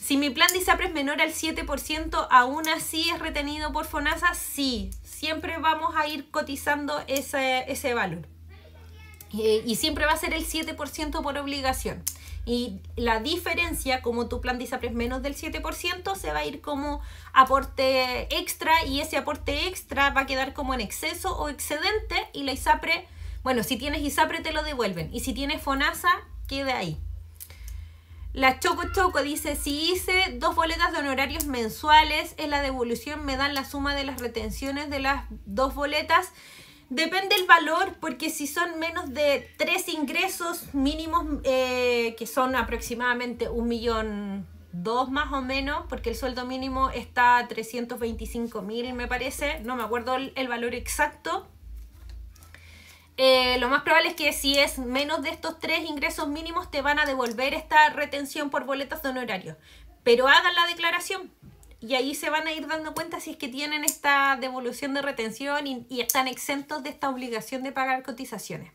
Si mi plan de ISAPRE es menor al 7%, aún así es retenido por FONASA, sí, siempre vamos a ir cotizando ese, valor. Eh, y siempre va a ser el 7% por obligación y la diferencia, como tu plan de es menos del 7%, se va a ir como aporte extra y ese aporte extra va a quedar como en exceso o excedente y la ISAPRE, bueno, si tienes ISAPRE te lo devuelven y si tienes FONASA queda ahí. La Choco Choco dice, si hice dos boletas de honorarios mensuales, en la devolución me dan la suma de las retenciones de las dos boletas Depende el valor, porque si son menos de tres ingresos mínimos, eh, que son aproximadamente un millón dos más o menos, porque el sueldo mínimo está a 325 mil, me parece, no me acuerdo el, valor exacto. Eh, lo más probable es que si es menos de estos tres ingresos mínimos, te van a devolver esta retención por boletas de honorario. Pero hagan la declaración, y ahí se van a ir dando cuenta si es que tienen esta devolución de retención y, están exentos de esta obligación de pagar cotizaciones.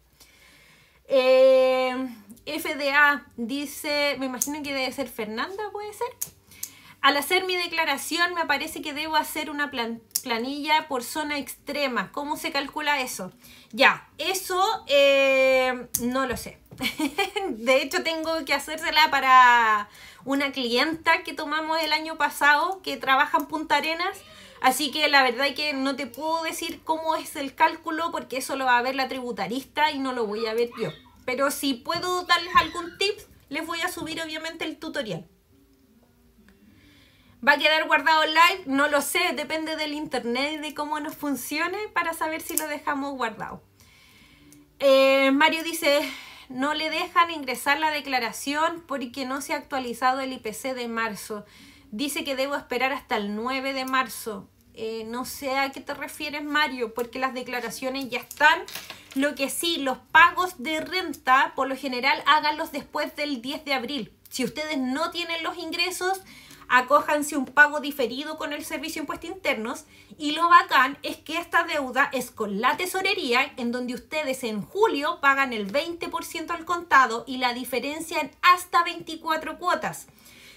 Eh, FDA dice, me imagino que debe ser Fernanda, puede ser. Al hacer mi declaración me parece que debo hacer una planilla por zona extrema. ¿Cómo se calcula eso? Ya, eso eh, no lo sé. de hecho, tengo que hacérsela para una clienta que tomamos el año pasado que trabaja en Punta Arenas. Así que la verdad es que no te puedo decir cómo es el cálculo porque eso lo va a ver la tributarista y no lo voy a ver yo. Pero si puedo darles algún tip, les voy a subir obviamente el tutorial. ¿Va a quedar guardado live? No lo sé, depende del internet y de cómo nos funcione para saber si lo dejamos guardado. Eh, Mario dice, no le dejan ingresar la declaración porque no se ha actualizado el IPC de marzo. Dice que debo esperar hasta el 9 de marzo. Eh, no sé a qué te refieres, Mario, porque las declaraciones ya están. Lo que sí, los pagos de renta, por lo general, háganlos después del 10 de abril. Si ustedes no tienen los ingresos, acójanse un pago diferido con el Servicio de Impuestos Internos y lo bacán es que esta deuda es con la tesorería en donde ustedes en julio pagan el 20% al contado y la diferencia en hasta 24 cuotas.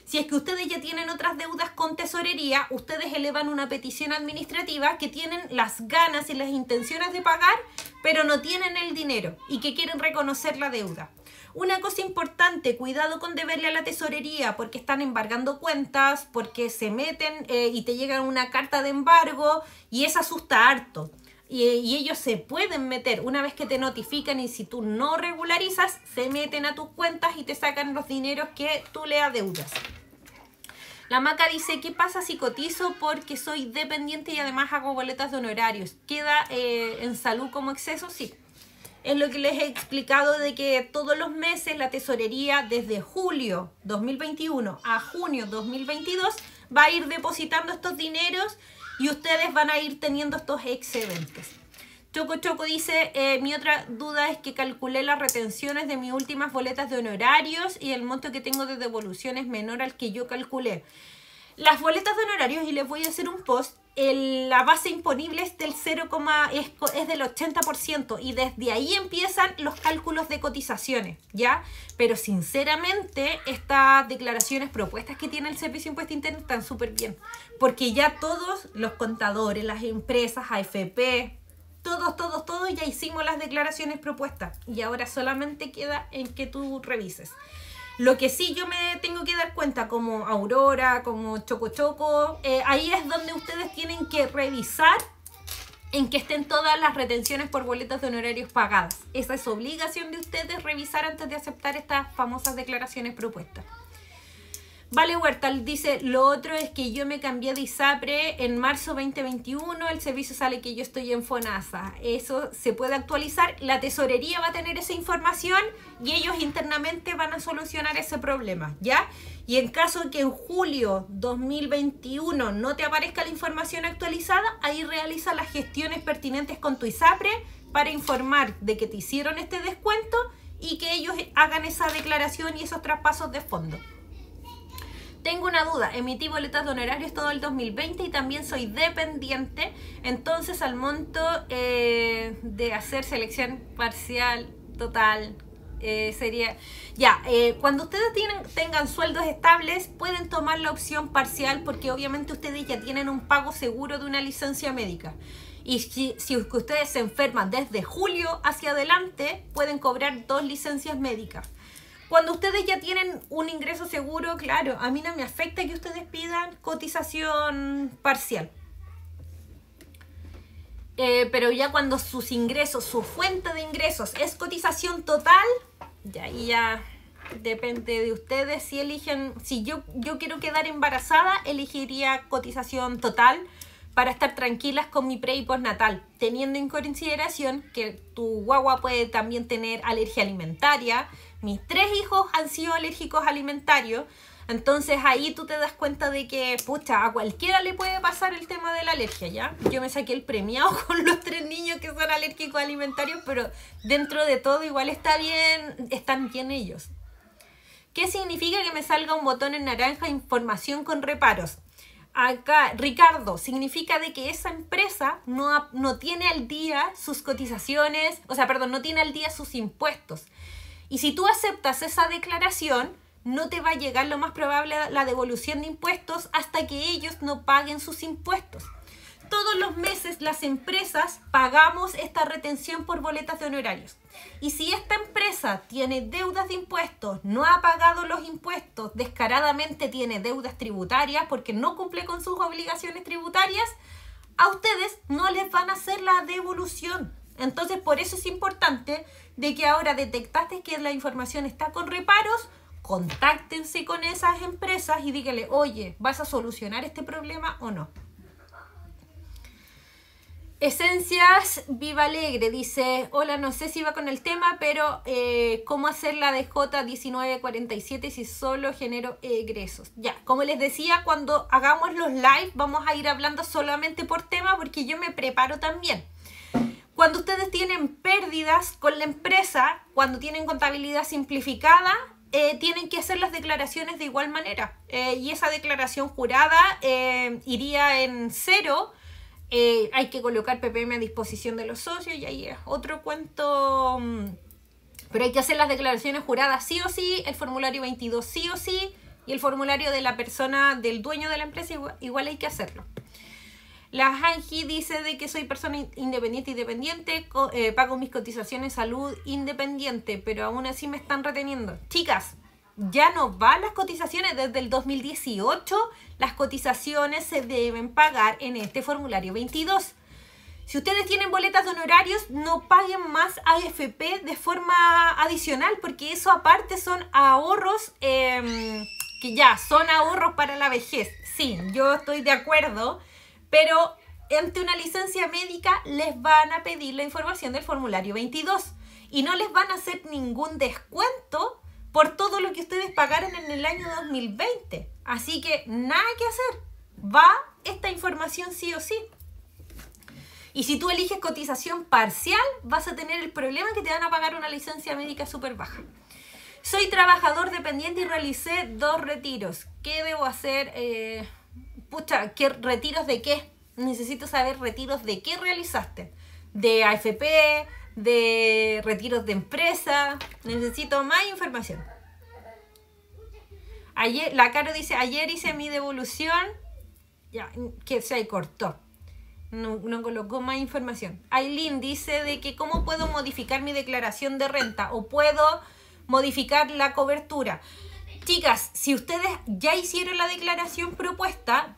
Si es que ustedes ya tienen otras deudas con tesorería, ustedes elevan una petición administrativa que tienen las ganas y las intenciones de pagar, pero no tienen el dinero y que quieren reconocer la deuda. Una cosa importante, cuidado con deberle a la tesorería porque están embargando cuentas, porque se meten eh, y te llegan una carta de embargo y eso asusta harto. Y, ellos se pueden meter una vez que te notifican y si tú no regularizas, se meten a tus cuentas y te sacan los dineros que tú le adeudas. La maca dice, ¿qué pasa si cotizo? Porque soy dependiente y además hago boletas de honorarios. ¿Queda eh, en salud como exceso? Sí es lo que les he explicado de que todos los meses la tesorería desde julio 2021 a junio 2022 va a ir depositando estos dineros y ustedes van a ir teniendo estos excedentes. Choco Choco dice, eh, mi otra duda es que calculé las retenciones de mis últimas boletas de honorarios y el monto que tengo de devoluciones menor al que yo calculé. Las boletas de honorarios, y les voy a hacer un post, la base imponible es del 0, es, del 80% y desde ahí empiezan los cálculos de cotizaciones, ¿ya? Pero sinceramente estas declaraciones propuestas que tiene el Servicio Impuesto Interno están súper bien, porque ya todos los contadores, las empresas, AFP, todos, todos, todos ya hicimos las declaraciones propuestas y ahora solamente queda en que tú revises. Lo que sí yo me tengo que dar cuenta, como Aurora, como Choco Choco, eh, ahí es donde ustedes tienen que revisar en que estén todas las retenciones por boletas de honorarios pagadas. Esa es obligación de ustedes revisar antes de aceptar estas famosas declaraciones propuestas. Vale Huerta dice, lo otro es que yo me cambié de ISAPRE en marzo 2021, el servicio sale que yo estoy en FONASA. Eso se puede actualizar, la tesorería va a tener esa información y ellos internamente van a solucionar ese problema, ¿ya? Y en caso de que en julio 2021 no te aparezca la información actualizada, ahí realiza las gestiones pertinentes con tu ISAPRE para informar de que te hicieron este descuento y que ellos hagan esa declaración y esos traspasos de fondo. Tengo una duda, emití boletas de honorarios todo el 2020 y también soy dependiente, entonces al monto eh, de hacer selección parcial, total, eh, sería... Ya, eh, cuando ustedes tengan sueldos estables, pueden tomar la opción parcial porque obviamente ustedes ya tienen un pago seguro de una licencia médica. Y si, ustedes se enferman desde julio hacia adelante, pueden cobrar dos licencias médicas. Cuando ustedes ya tienen un ingreso seguro, claro, a mí no me afecta que ustedes pidan cotización parcial. Eh, pero ya cuando sus ingresos, su fuente de ingresos es cotización total, ya ahí ya depende de ustedes si eligen, si yo, yo quiero quedar embarazada, elegiría cotización total para estar tranquilas con mi pre y postnatal, teniendo en consideración que tu guagua puede también tener alergia alimentaria, mis tres hijos han sido alérgicos alimentarios. Entonces ahí tú te das cuenta de que, pucha, a cualquiera le puede pasar el tema de la alergia, ¿ya? Yo me saqué el premiado con los tres niños que son alérgicos alimentarios, pero dentro de todo igual está bien, están bien ellos. ¿Qué significa que me salga un botón en naranja información con reparos? Acá, Ricardo, significa de que esa empresa no, no tiene al día sus cotizaciones, o sea, perdón, no tiene al día sus impuestos. Y si tú aceptas esa declaración, no te va a llegar lo más probable la devolución de impuestos hasta que ellos no paguen sus impuestos. Todos los meses las empresas pagamos esta retención por boletas de honorarios. Y si esta empresa tiene deudas de impuestos, no ha pagado los impuestos, descaradamente tiene deudas tributarias porque no cumple con sus obligaciones tributarias, a ustedes no les van a hacer la devolución. Entonces, por eso es importante de que ahora detectaste que la información está con reparos, contáctense con esas empresas y dígale, oye, ¿vas a solucionar este problema o no? Esencias Viva Alegre dice, hola, no sé si va con el tema, pero eh, ¿cómo hacer la DJ 1947 si solo genero egresos? Ya, como les decía, cuando hagamos los live vamos a ir hablando solamente por tema porque yo me preparo también. Cuando ustedes tienen pérdidas con la empresa, cuando tienen contabilidad simplificada, eh, tienen que hacer las declaraciones de igual manera. Eh, y esa declaración jurada eh, iría en cero. hay que colocar PPM a disposición de los socios y ahí es otro cuento. Mm, pero hay que hacer las declaraciones juradas sí o sí, el formulario 22 sí o sí, y el formulario de la persona, del dueño de la empresa igual hay que hacerlo. La Hanji dice de que soy persona independiente, y dependiente eh, pago mis cotizaciones salud independiente, pero aún así me están reteniendo. Chicas, ya no van las cotizaciones. Desde el 2018 las cotizaciones se deben pagar en este formulario 22. Si ustedes tienen boletas de honorarios, no paguen más AFP de forma adicional, porque eso aparte son ahorros em, que ya son ahorros para la vejez. Sí, yo estoy de acuerdo pero ante una licencia médica les van a pedir la información del formulario 22 y no les van a hacer ningún descuento por todo lo que ustedes pagaron en el año 2020. Así que nada que hacer. Va esta información sí o sí. Y si tú eliges cotización parcial, vas a tener el problema que te van a pagar una licencia médica súper baja. Soy trabajador dependiente y realicé dos retiros. ¿Qué debo hacer? Eh, pucha, ¿qué retiros de qué? Necesito saber retiros de qué realizaste. De AFP, de retiros de empresa. Necesito más información. Ayer, la Caro dice, ayer hice mi devolución. Ya, que se cortó. No, colocó más información. Aileen dice de que cómo puedo modificar mi declaración de renta o puedo modificar la cobertura. Chicas, si ustedes ya hicieron la declaración propuesta,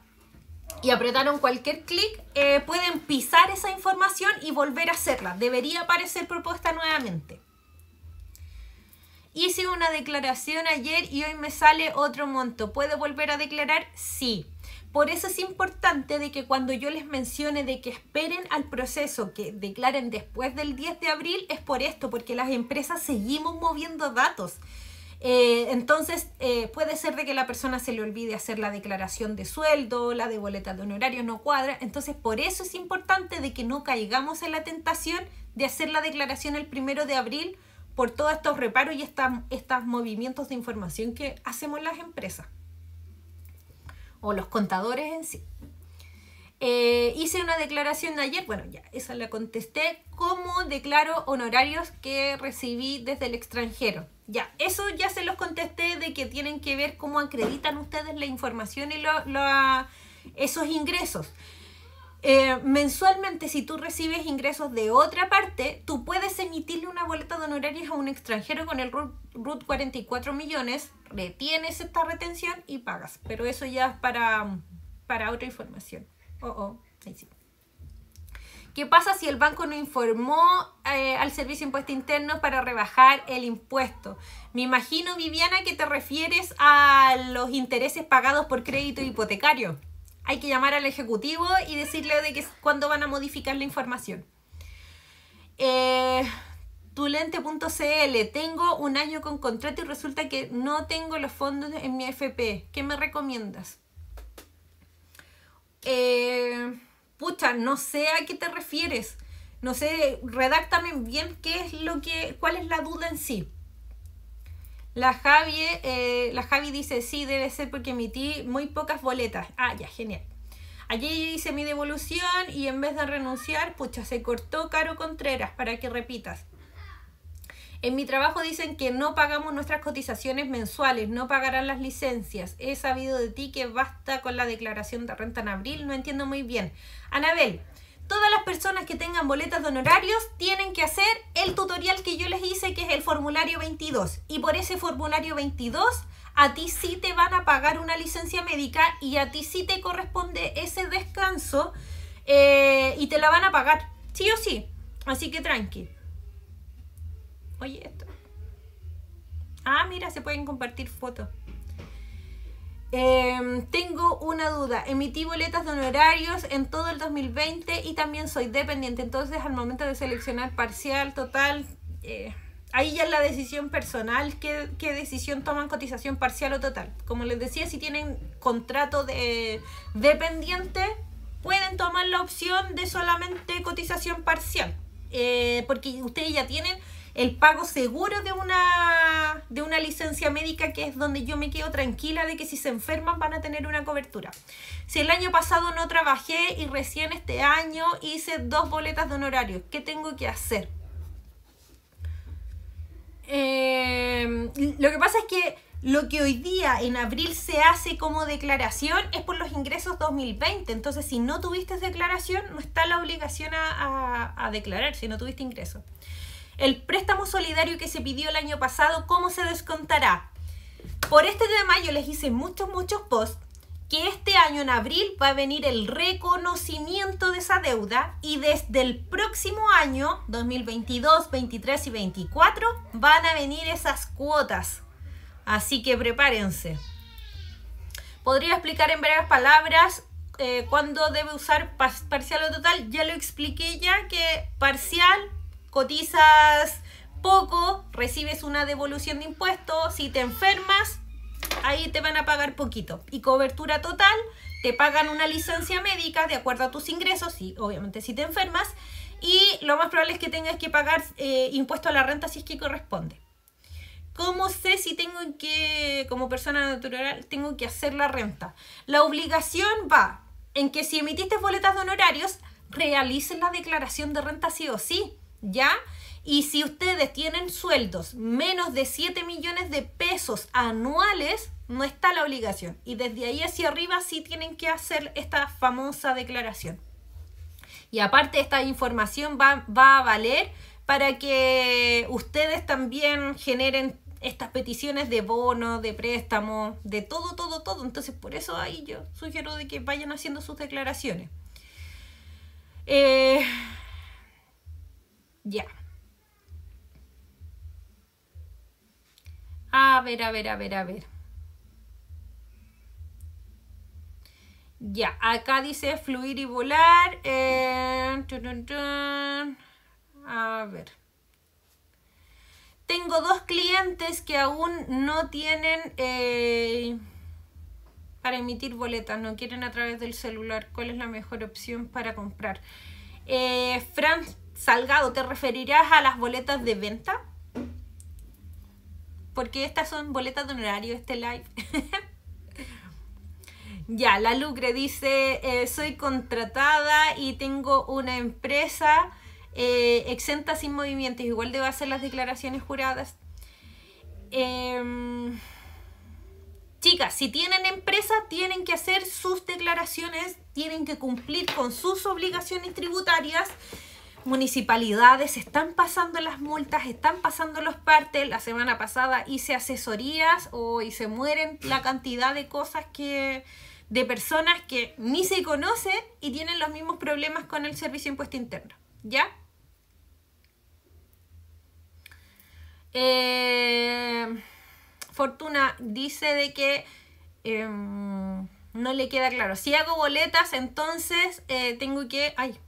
y apretaron cualquier clic, eh, pueden pisar esa información y volver a hacerla. Debería aparecer propuesta nuevamente. Hice una declaración ayer y hoy me sale otro monto. puede volver a declarar? Sí. Por eso es importante de que cuando yo les mencione de que esperen al proceso que declaren después del 10 de abril, es por esto, porque las empresas seguimos moviendo datos. Eh, entonces, eh, puede ser de que la persona se le olvide hacer la declaración de sueldo, la de boleta de honorario no cuadra. Entonces, por eso es importante de que no caigamos en la tentación de hacer la declaración el primero de abril por todos estos reparos y estos movimientos de información que hacemos las empresas o los contadores en sí. Eh, hice una declaración ayer, bueno, ya, esa la contesté, cómo declaro honorarios que recibí desde el extranjero. Ya, eso ya se los contesté de que tienen que ver cómo acreditan ustedes la información y esos ingresos. Eh, mensualmente, si tú recibes ingresos de otra parte, tú puedes emitirle una boleta de honorarios a un extranjero con el RUT 44 millones, retienes esta retención y pagas. Pero eso ya es para, para otra información. Oh, oh, ¿Qué pasa si el banco no informó eh, al Servicio de Impuesto Interno para rebajar el impuesto? Me imagino, Viviana, que te refieres a los intereses pagados por crédito hipotecario. Hay que llamar al Ejecutivo y decirle de que, cuándo van a modificar la información. Eh, tulente.cl, tengo un año con contrato y resulta que no tengo los fondos en mi FP. ¿Qué me recomiendas? Eh, pucha, no sé a qué te refieres. No sé, redáctame bien qué es lo que, cuál es la duda en sí. La Javi, eh, la Javi dice, sí, debe ser porque emití muy pocas boletas. Ah, ya, genial. Allí hice mi devolución y en vez de renunciar, pucha, se cortó Caro Contreras para que repitas. En mi trabajo dicen que no pagamos nuestras cotizaciones mensuales, no pagarán las licencias. He sabido de ti que basta con la declaración de renta en abril, no entiendo muy bien. Anabel, todas las personas que tengan boletas de honorarios tienen que hacer el tutorial que yo les hice, que es el formulario 22. Y por ese formulario 22, a ti sí te van a pagar una licencia médica y a ti sí te corresponde ese descanso eh, y te la van a pagar, sí o sí. Así que tranqui. Oye, esto. Ah, mira, se pueden compartir fotos. Em, tengo una duda. Emití boletas de honorarios en todo el 2020 y también soy dependiente. Entonces, al momento de seleccionar parcial, total, eh, ahí ya es la decisión personal. ¿Qué, decisión toman cotización parcial o total? Como les decía, si tienen contrato de dependiente, pueden tomar la opción de solamente cotización parcial. Eh, porque ustedes ya tienen el pago seguro de una, de una licencia médica, que es donde yo me quedo tranquila de que si se enferman van a tener una cobertura. Si el año pasado no trabajé y recién este año hice dos boletas de honorarios, ¿qué tengo que hacer? Em, lo que pasa es que lo que hoy día en abril se hace como declaración es por los ingresos 2020. Entonces, si no tuviste declaración, no está la obligación a, a declarar si no tuviste ingresos. El préstamo solidario que se pidió el año pasado, ¿cómo se descontará? Por este tema yo les hice muchos, muchos posts que este año en abril va a venir el reconocimiento de esa deuda y desde el próximo año, 2022, 23 y 24, van a venir esas cuotas. Así que prepárense. Podría explicar en breves palabras eh, cuándo debe usar parcial o total. Ya lo expliqué ya que parcial cotizas poco, recibes una devolución de impuestos, si te enfermas, ahí te van a pagar poquito. Y cobertura total, te pagan una licencia médica de acuerdo a tus ingresos, y obviamente si te enfermas, y lo más probable es que tengas que pagar eh, impuesto a la renta si es que corresponde. ¿Cómo sé si tengo que, como persona natural, tengo que hacer la renta? La obligación va en que si emitiste boletas de honorarios, realices la declaración de renta sí o sí. ¿ya? Y si ustedes tienen sueldos menos de 7 millones de pesos anuales, no está la obligación. Y desde ahí hacia arriba sí tienen que hacer esta famosa declaración. Y aparte esta información va, a valer para que ustedes también generen estas peticiones de bono, de préstamo, de todo, todo, todo. Entonces por eso ahí yo sugiero de que vayan haciendo sus declaraciones. Eh, ya. A ver, a ver, a ver, a ver. Ya, acá dice fluir y volar. Eh, a ver. Tengo dos clientes que aún no tienen eh, para emitir boletas, no quieren a través del celular. ¿Cuál es la mejor opción para comprar? Eh, Franz Salgado, ¿te referirás a las boletas de venta? Porque estas son boletas de honorario, este live. ya, la Lucre dice, eh, soy contratada y tengo una empresa eh, exenta sin movimientos. Igual debo hacer las declaraciones juradas. Em, chicas, si tienen empresa, tienen que hacer sus declaraciones, tienen que cumplir con sus obligaciones tributarias municipalidades están pasando las multas, están pasando los partes. La semana pasada hice asesorías o, y se mueren la cantidad de cosas que de personas que ni se conocen y tienen los mismos problemas con el servicio impuesto interno. ¿Ya? Eh, Fortuna dice de que em, no le queda claro. Si hago boletas, entonces eh, tengo que... Ay,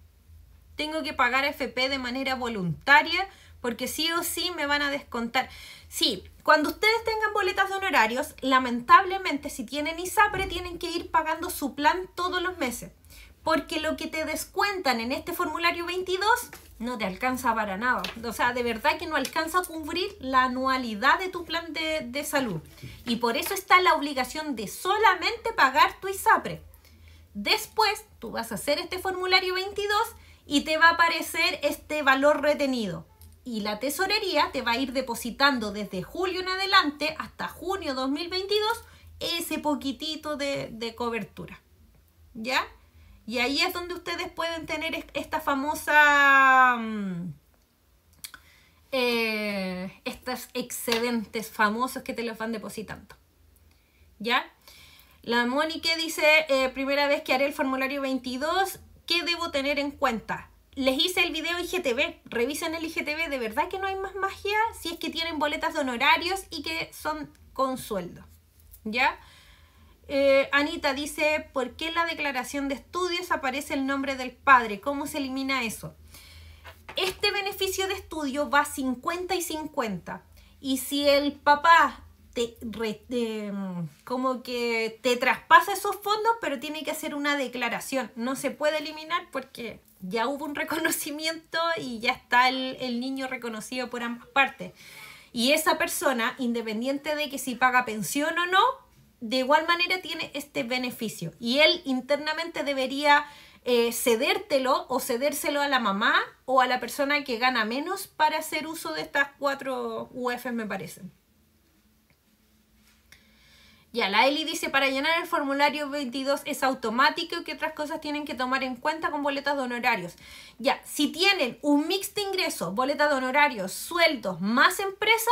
tengo que pagar FP de manera voluntaria porque sí o sí me van a descontar. Sí, cuando ustedes tengan boletas de honorarios, lamentablemente si tienen ISAPRE tienen que ir pagando su plan todos los meses, porque lo que te descuentan en este formulario 22 no te alcanza para nada. O sea, de verdad que no alcanza a cubrir la anualidad de tu plan de, de salud. Y por eso está la obligación de solamente pagar tu ISAPRE. Después, tú vas a hacer este formulario 22 y te va a aparecer este valor retenido. Y la tesorería te va a ir depositando desde julio en adelante hasta junio 2022 ese poquitito de, cobertura. ¿Ya? Y ahí es donde ustedes pueden tener esta famosa... Mm, eh, estos excedentes famosos que te los van depositando. ¿Ya? La Mónica dice, eh, primera vez que haré el formulario 22 ¿qué debo tener en cuenta? Les hice el video IGTV, revisen el IGTV, de verdad que no hay más magia si es que tienen boletas de honorarios y que son con sueldo, ¿ya? Eh, Anita dice, ¿por qué en la declaración de estudios aparece el nombre del padre? ¿Cómo se elimina eso? Este beneficio de estudio va 50 y 50. Y si el papá Mm, como que te traspasa esos fondos, pero tiene que hacer una declaración. No se puede eliminar porque ya hubo un reconocimiento y ya está el, niño reconocido por ambas partes. Y esa persona, independiente de que si paga pensión o no, de igual manera tiene este beneficio. Y él internamente debería eh, cedértelo o cedérselo a la mamá o a la persona que gana menos para hacer uso de estas cuatro UF, me parecen. Ya, la Eli dice, para llenar el formulario 22 es automático y que otras cosas tienen que tomar en cuenta con boletas de honorarios. Ya, si tienen un mix de ingresos, boletas de honorarios, sueldos, más empresa,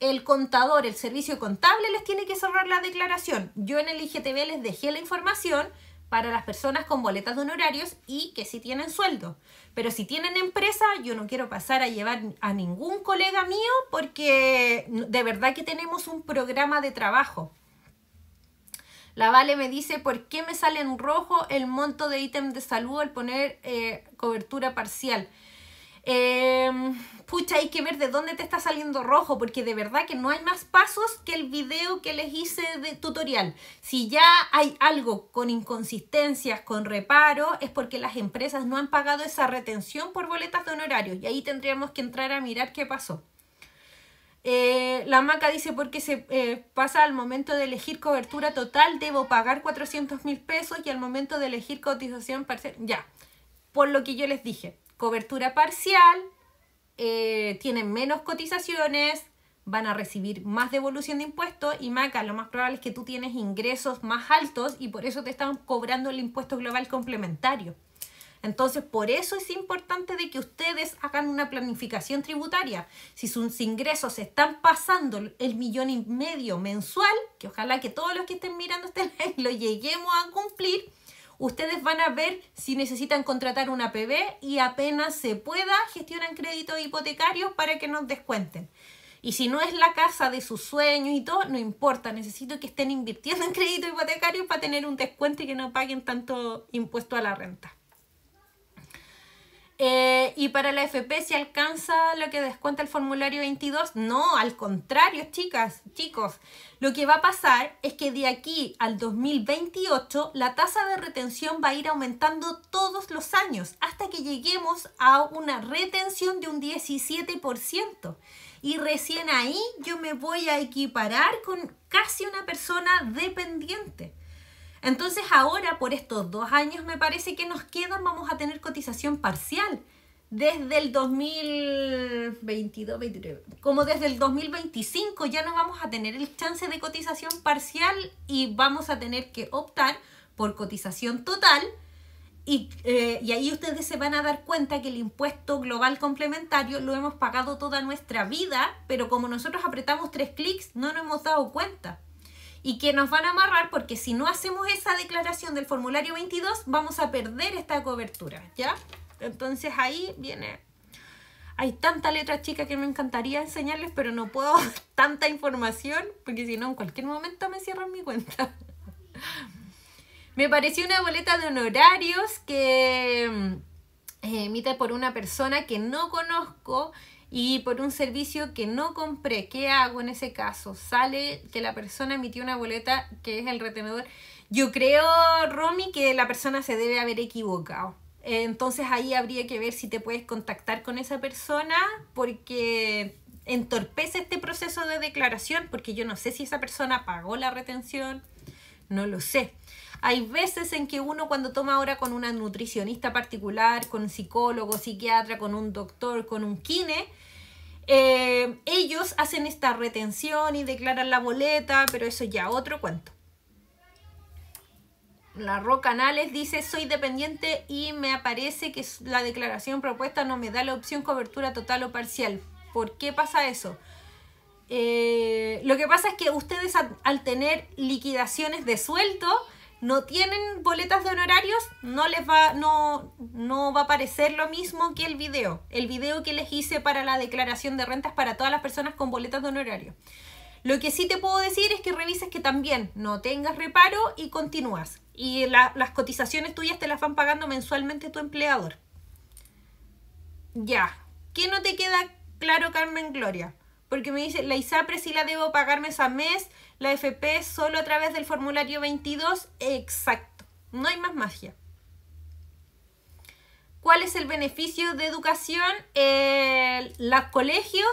el contador, el servicio contable les tiene que cerrar la declaración. Yo en el IGTV les dejé la información para las personas con boletas de honorarios y que si tienen sueldo. Pero si tienen empresa, yo no quiero pasar a llevar a ningún colega mío porque de verdad que tenemos un programa de trabajo. La Vale me dice, ¿por qué me sale en rojo el monto de ítem de salud al poner eh, cobertura parcial? Em, pucha, hay que ver de dónde te está saliendo rojo, porque de verdad que no hay más pasos que el video que les hice de tutorial. Si ya hay algo con inconsistencias, con reparo, es porque las empresas no han pagado esa retención por boletas de honorarios. Y ahí tendríamos que entrar a mirar qué pasó. Eh, la maca dice porque se eh, pasa al momento de elegir cobertura total debo pagar 400 mil pesos y al momento de elegir cotización parcial, ya, por lo que yo les dije, cobertura parcial, eh, tienen menos cotizaciones, van a recibir más devolución de impuestos y Maca, lo más probable es que tú tienes ingresos más altos y por eso te están cobrando el impuesto global complementario. Entonces, por eso es importante de que ustedes hagan una planificación tributaria. Si sus ingresos están pasando el millón y medio mensual, que ojalá que todos los que estén mirando este live lo lleguemos a cumplir, ustedes van a ver si necesitan contratar una PB y apenas se pueda gestionan créditos hipotecarios para que nos descuenten. Y si no es la casa de sus sueños y todo, no importa, necesito que estén invirtiendo en crédito hipotecario para tener un descuento y que no paguen tanto impuesto a la renta. Eh, y para la FP se alcanza lo que descuenta el formulario 22. No, al contrario, chicas, chicos. Lo que va a pasar es que de aquí al 2028 la tasa de retención va a ir aumentando todos los años hasta que lleguemos a una retención de un 17%. Y recién ahí yo me voy a equiparar con casi una persona dependiente. Entonces ahora por estos dos años me parece que nos quedan, vamos a tener cotización parcial desde el 2022, 23, como desde el 2025 ya no vamos a tener el chance de cotización parcial y vamos a tener que optar por cotización total. Eh, y ahí ustedes se van a dar cuenta que el impuesto global complementario lo hemos pagado toda nuestra vida, pero como nosotros apretamos tres clics, no nos hemos dado cuenta y que nos van a amarrar porque si no hacemos esa declaración del formulario 22 vamos a perder esta cobertura, ¿ya? Entonces ahí viene... Hay tanta letra chica que me encantaría enseñarles, pero no puedo tanta información porque si no en cualquier momento me cierran mi cuenta. Me pareció una boleta de honorarios que mm, eh, emite por una persona que no conozco y por un servicio que no compré, ¿qué hago en ese caso? Sale que la persona emitió una boleta que es el retenedor. Yo creo, Romy, que la persona se debe haber equivocado. Entonces ahí habría que ver si te puedes contactar con esa persona porque entorpece este proceso de declaración porque yo no sé si esa persona pagó la retención, no lo sé. Hay veces en que uno cuando toma ahora con una nutricionista particular, con un psicólogo, psiquiatra, con un doctor, con un kine, eh, ellos hacen esta retención y declaran la boleta, pero eso ya otro cuento. La Ro Canales dice, soy dependiente y me aparece que la declaración propuesta no me da la opción cobertura total o parcial. ¿Por qué pasa eso? Eh, lo que pasa es que ustedes al, tener liquidaciones de suelto, no tienen boletas de honorarios, no les va, no, va a aparecer lo mismo que el video. El video que les hice para la declaración de rentas para todas las personas con boletas de honorario. Lo que sí te puedo decir es que revises que también no tengas reparo y continúas. Y las cotizaciones tuyas te las van pagando mensualmente tu empleador. Ya. ¿Qué no te queda claro, Carmen Gloria? Porque me dice, la ISAPRE sí la debo pagarme esa mes la FP solo a través del formulario 22, exacto, no hay más magia. ¿Cuál es el beneficio de educación? Eh, los colegios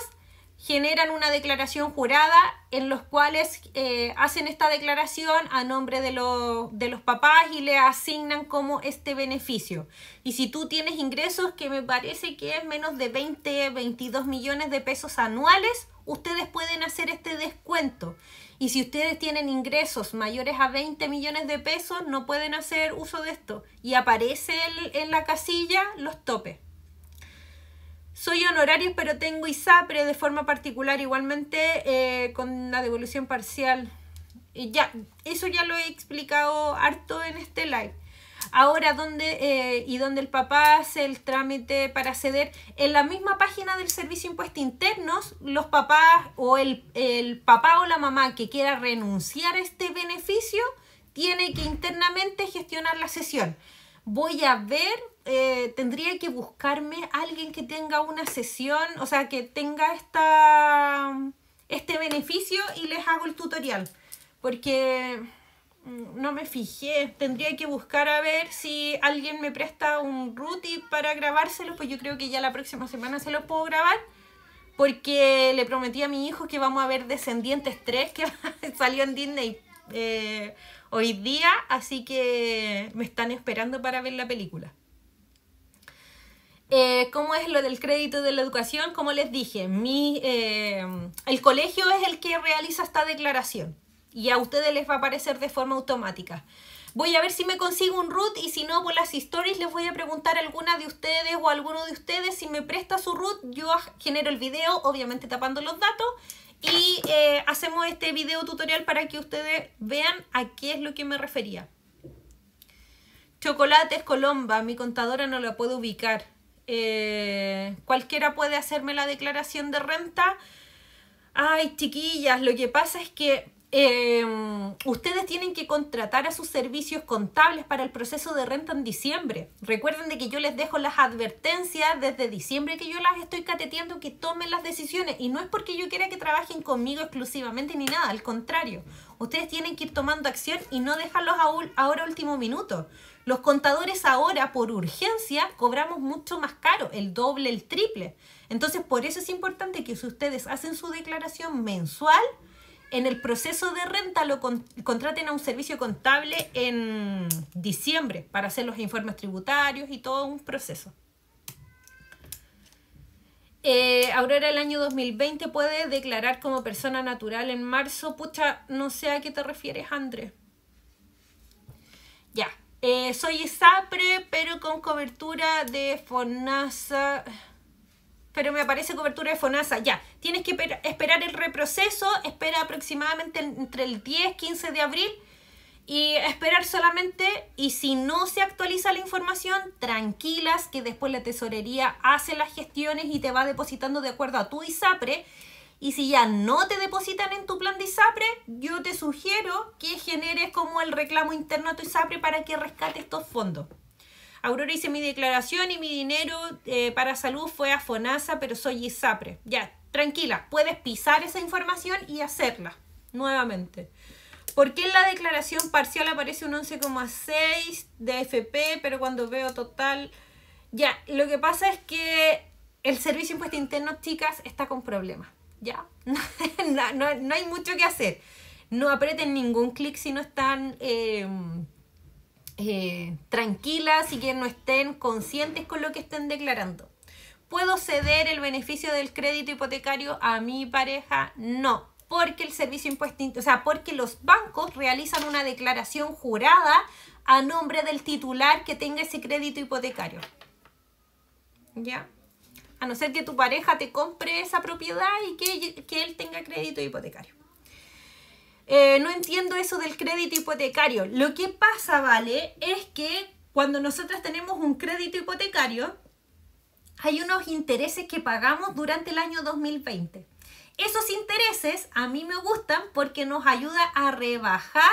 generan una declaración jurada en los cuales eh, hacen esta declaración a nombre de, de, los papás y le asignan como este beneficio. Y si tú tienes ingresos que me parece que es menos de 20, 22 millones de pesos anuales, ustedes pueden hacer este descuento. Y si ustedes tienen ingresos mayores a 20 millones de pesos, no pueden hacer uso de esto. Y aparece en la casilla los topes. Soy honorario, pero tengo ISAPRE de forma particular, igualmente eh, con la devolución parcial. Y ya, eso ya lo he explicado harto en este live ahora ¿dónde eh, y dónde el papá hace el trámite para ceder? en la misma página del Servicio Impuesto Internos, los papás o el, papá o la mamá que quiera renunciar a este beneficio tiene que internamente gestionar la sesión. Voy a ver eh, tendría que buscarme alguien que tenga una sesión, o sea, que tenga esta, este beneficio y les hago el tutorial. Porque Mm, no me fijé. Tendría que buscar a ver si alguien me presta un Ruti para grabárselo, pues yo creo que ya la próxima semana se lo puedo grabar. Porque le prometí a mi hijo que vamos a ver Descendientes 3, que salió en Disney eh, hoy día, así que me están esperando para ver la película. Eh, ¿Cómo es lo del crédito de la educación? Como les dije, mi, eh, el colegio es el que realiza esta declaración y a ustedes les va a aparecer de forma automática. Voy a ver si me consigo un root y si no, por las stories les voy a preguntar a alguna de ustedes o a alguno de ustedes si me presta su root. Yo genero el video, obviamente tapando los datos, y eh, hacemos este video tutorial para que ustedes vean a qué es lo que me refería. Chocolates Colomba, mi contadora no la puedo ubicar. Eh, cualquiera puede hacerme la declaración de renta. Ay, chiquillas, lo que pasa es que Em, ustedes tienen que contratar a sus servicios contables para el proceso de renta en diciembre. Recuerden de que yo les dejo las advertencias desde diciembre que yo las estoy cateteando que tomen las decisiones y no es porque yo quiera que trabajen conmigo exclusivamente ni nada, al contrario. Ustedes tienen que ir tomando acción y no dejarlos ahora a último minuto. Los contadores ahora por urgencia cobramos mucho más caro, el doble, el triple. Entonces por eso es importante que si ustedes hacen su declaración mensual, en el proceso de renta lo contraten a un servicio contable en diciembre para hacer los informes tributarios y todo un proceso. Eh, Aurora, el año 2020 puede declarar como persona natural en marzo. Pucha, no sé a qué te refieres, Andrés. Ya, eh, soy sapre, pero con cobertura de FONASA pero me aparece cobertura de FONASA. Ya, tienes que esperar el reproceso, espera aproximadamente entre el 10, 15 de abril y esperar solamente y si no se actualiza la información, tranquilas que después la tesorería hace las gestiones y te va depositando de acuerdo a tu ISAPRE. Y si ya no te depositan en tu plan de ISAPRE, yo te sugiero que generes como el reclamo interno a tu ISAPRE para que rescate estos fondos. Aurora hice mi declaración y mi dinero eh, para salud fue a FONASA, pero soy ISAPRE. Ya, tranquila, puedes pisar esa información y hacerla nuevamente. ¿Por qué en la declaración parcial aparece un 11,6 de FP, pero cuando veo total... Ya, lo que pasa es que el servicio de impuesto interno, chicas, está con problemas. Ya, no, hay mucho que hacer. No aprieten ningún clic si no están... Em, eh, tranquilas y que no estén conscientes con lo que estén declarando. ¿Puedo ceder el beneficio del crédito hipotecario a mi pareja? No, porque el servicio impuesto, o sea, porque los bancos realizan una declaración jurada a nombre del titular que tenga ese crédito hipotecario. ¿Ya? A no ser que tu pareja te compre esa propiedad y que él tenga crédito hipotecario. Eh, no entiendo eso del crédito hipotecario. Lo que pasa, ¿vale? Es que cuando nosotras tenemos un crédito hipotecario, hay unos intereses que pagamos durante el año 2020. Esos intereses a mí me gustan porque nos ayuda a rebajar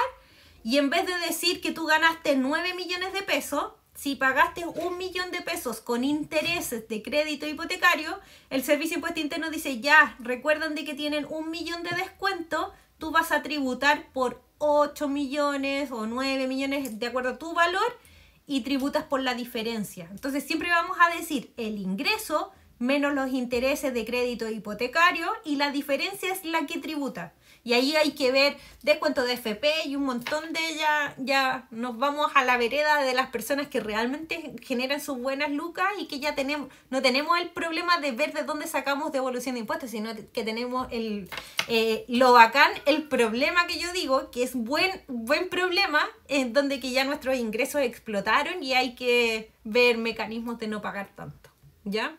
y en vez de decir que tú ganaste 9 millones de pesos, si pagaste un millón de pesos con intereses de crédito hipotecario, el Servicio Impuesto Interno dice, ya, recuerdan de que tienen un millón de descuento tú vas a tributar por 8 millones o 9 millones de acuerdo a tu valor y tributas por la diferencia. Entonces siempre vamos a decir el ingreso menos los intereses de crédito hipotecario y la diferencia es la que tributa. Y ahí hay que ver descuento de FP y un montón de ya, ya nos vamos a la vereda de las personas que realmente generan sus buenas lucas y que ya tenemos, no tenemos el problema de ver de dónde sacamos devolución de impuestos, sino que tenemos el, eh, lo bacán, el problema que yo digo, que es buen, buen problema, en donde que ya nuestros ingresos explotaron y hay que ver mecanismos de no pagar tanto. ¿Ya?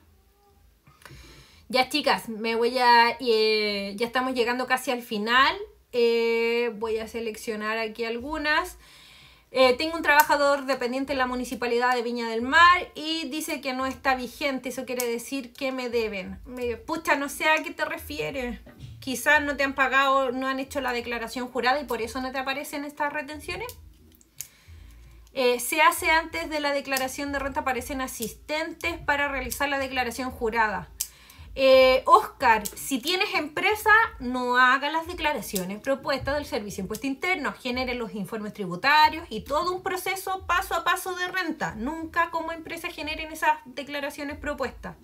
Ya chicas, me voy a... Eh, ya estamos llegando casi al final. Eh, voy a seleccionar aquí algunas. Eh, tengo un trabajador dependiente en la municipalidad de Viña del Mar y dice que no está vigente. Eso quiere decir que me deben. pucha, no sé a qué te refieres. Quizás no te han pagado, no han hecho la declaración jurada y por eso no te aparecen estas retenciones. se hace antes de la declaración de renta, aparecen asistentes para realizar la declaración jurada. Eh, Oscar, si tienes empresa, no haga las declaraciones propuestas del Servicio de Impuesto Interno, genere los informes tributarios y todo un proceso paso a paso de renta. Nunca como empresa generen esas declaraciones propuestas.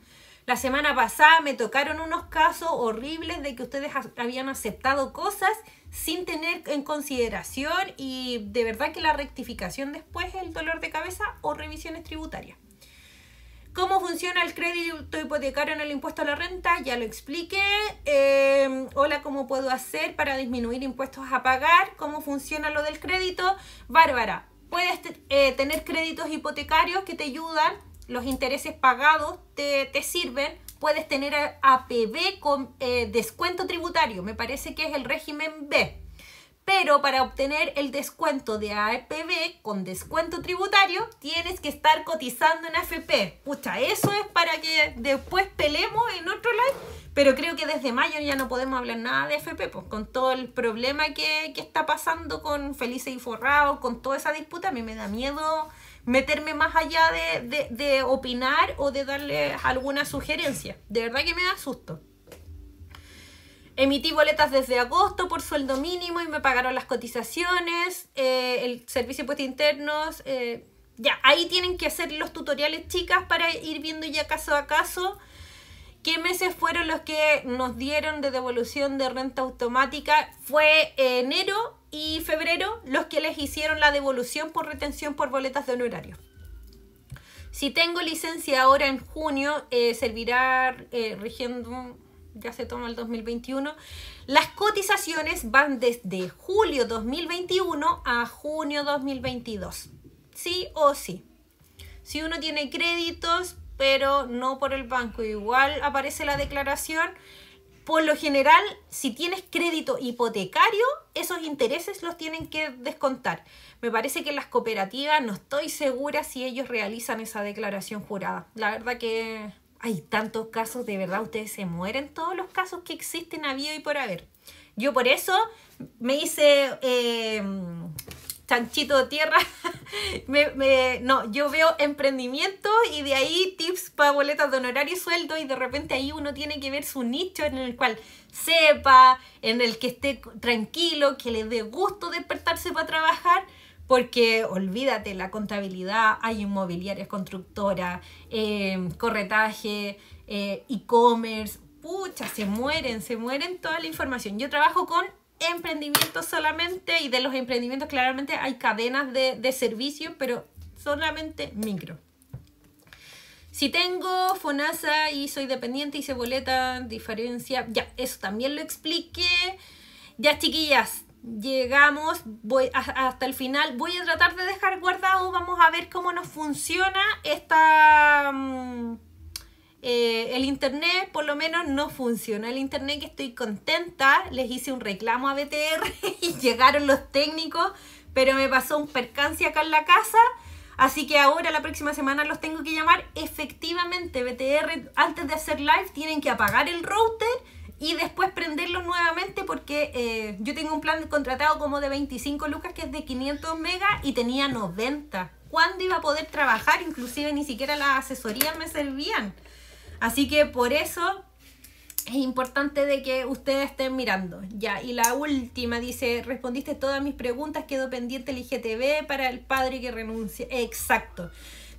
La semana pasada me tocaron unos casos horribles de que ustedes habían aceptado cosas sin tener en consideración y de verdad que la rectificación después es el dolor de cabeza o revisiones tributarias. ¿Cómo funciona el crédito hipotecario en el impuesto a la renta? Ya lo expliqué. Em, hola, ¿cómo puedo hacer para disminuir impuestos a pagar? ¿Cómo funciona lo del crédito? Bárbara, puedes eh, tener créditos hipotecarios que te ayudan, los intereses pagados te, sirven. Puedes tener APB con eh, descuento tributario, me parece que es el régimen B pero para obtener el descuento de APB con descuento tributario, tienes que estar cotizando en AFP. Pucha, eso es para que después pelemos en otro live, pero creo que desde mayo ya no podemos hablar nada de AFP, pues con todo el problema que, está pasando con Felices y Forrado, con toda esa disputa, a mí me da miedo meterme más allá de, de opinar o de darle alguna sugerencia. De verdad que me da susto. Emití boletas desde agosto por sueldo mínimo y me pagaron las cotizaciones, eh, el servicio de puestos internos. Eh, ya, ahí tienen que hacer los tutoriales, chicas, para ir viendo ya caso a caso qué meses fueron los que nos dieron de devolución de renta automática. Fue enero y febrero los que les hicieron la devolución por retención por boletas de honorario. Si tengo licencia ahora en junio, eh, servirá rigiendo ya se toma el 2021. Las cotizaciones van desde julio 2021 a junio 2022. Sí o sí. Si uno tiene créditos, pero no por el banco, igual aparece la declaración. Por lo general, si tienes crédito hipotecario, esos intereses los tienen que descontar. Me parece que las cooperativas no estoy segura si ellos realizan esa declaración jurada. La verdad que hay tantos casos, de verdad, ustedes se mueren todos los casos que existen, a habido y por haber. Yo por eso me hice eh, chanchito de tierra. no, yo veo emprendimiento y de ahí tips para boletas de honorario y sueldo y de repente ahí uno tiene que ver su nicho en el cual sepa, en el que esté tranquilo, que le dé gusto despertarse para trabajar porque olvídate, la contabilidad, hay inmobiliarias, constructoras, eh, corretaje, eh, e-commerce, pucha, se mueren, se mueren toda la información. Yo trabajo con emprendimientos solamente y de los emprendimientos claramente hay cadenas de, de servicios, pero solamente micro. Si tengo FONASA y soy dependiente, hice boleta, diferencia, ya, eso también lo expliqué. Ya, chiquillas, llegamos voy hasta el final. Voy a tratar de dejar guardado, vamos a ver cómo nos funciona esta... Mm, eh, el internet por lo menos no funciona. El internet que estoy contenta, les hice un reclamo a BTR y llegaron los técnicos, pero me pasó un percance acá en la casa. Así que ahora la próxima semana los tengo que llamar. Efectivamente, BTR, antes de hacer live, tienen que apagar el router y después prenderlo nuevamente porque eh, yo tengo un plan contratado como de 25 lucas que es de 500 megas y tenía 90. ¿Cuándo iba a poder trabajar? Inclusive ni siquiera las asesorías me servían. Así que por eso es importante de que ustedes estén mirando. Ya, y la última dice, respondiste todas mis preguntas, quedó pendiente el IGTV para el padre que renuncia. Exacto.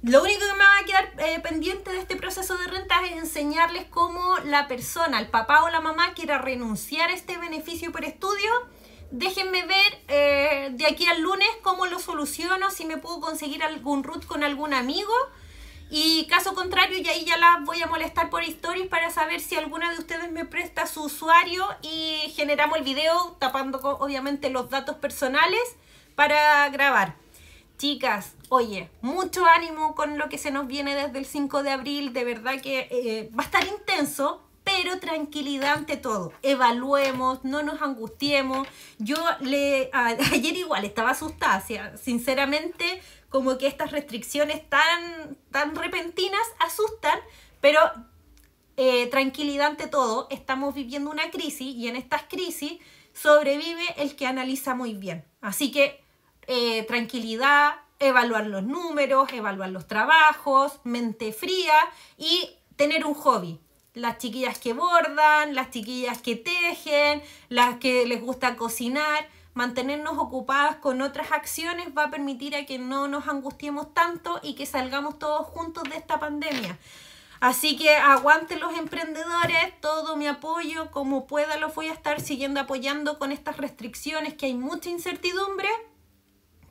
Lo único que me va a quedar eh, pendiente de este proceso de renta es enseñarles cómo la persona, el papá o la mamá, quiera renunciar a este beneficio por estudio. Déjenme ver eh, de aquí al lunes cómo lo soluciono, si me puedo conseguir algún root con algún amigo. Y caso contrario, y ahí ya las voy a molestar por stories para saber si alguna de ustedes me presta su usuario y generamos el video tapando obviamente los datos personales para grabar. Chicas, oye, mucho ánimo con lo que se nos viene desde el 5 de abril. De verdad que eh, va a estar intenso, pero tranquilidad ante todo. Evaluemos, no nos angustiemos. Yo le ayer igual estaba asustada, sinceramente, como que estas restricciones tan, tan repentinas asustan, pero eh, tranquilidad ante todo. Estamos viviendo una crisis y en estas crisis sobrevive el que analiza muy bien. Así que eh, tranquilidad, evaluar los números, evaluar los trabajos, mente fría y tener un hobby. Las chiquillas que bordan, las chiquillas que tejen, las que les gusta cocinar. Mantenernos ocupadas con otras acciones va a permitir a que no nos angustiemos tanto y que salgamos todos juntos de esta pandemia. Así que aguanten los emprendedores, todo mi apoyo, como pueda los voy a estar siguiendo apoyando con estas restricciones que hay mucha incertidumbre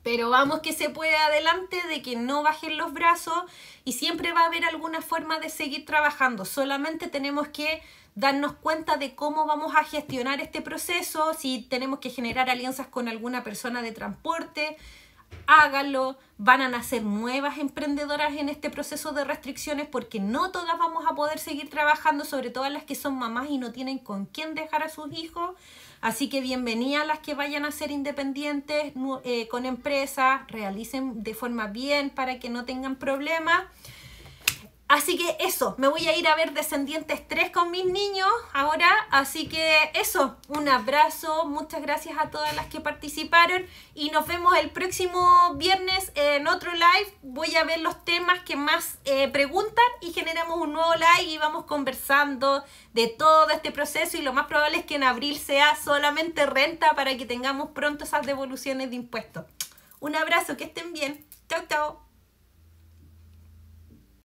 pero vamos que se puede adelante, de que no bajen los brazos y siempre va a haber alguna forma de seguir trabajando. Solamente tenemos que darnos cuenta de cómo vamos a gestionar este proceso, si tenemos que generar alianzas con alguna persona de transporte, hágalo, van a nacer nuevas emprendedoras en este proceso de restricciones porque no todas vamos a poder seguir trabajando, sobre todo las que son mamás y no tienen con quién dejar a sus hijos. Así que bienvenidas las que vayan a ser independientes eh, con empresas, realicen de forma bien para que no tengan problemas. Así que eso, me voy a ir a ver Descendientes 3 con mis niños ahora. Así que eso, un abrazo, muchas gracias a todas las que participaron y nos vemos el próximo viernes en otro live. Voy a ver los temas que más eh, preguntan y generamos un nuevo live y vamos conversando de todo este proceso y lo más probable es que en abril sea solamente renta para que tengamos pronto esas devoluciones de impuestos. Un abrazo, que estén bien. Chao, chao.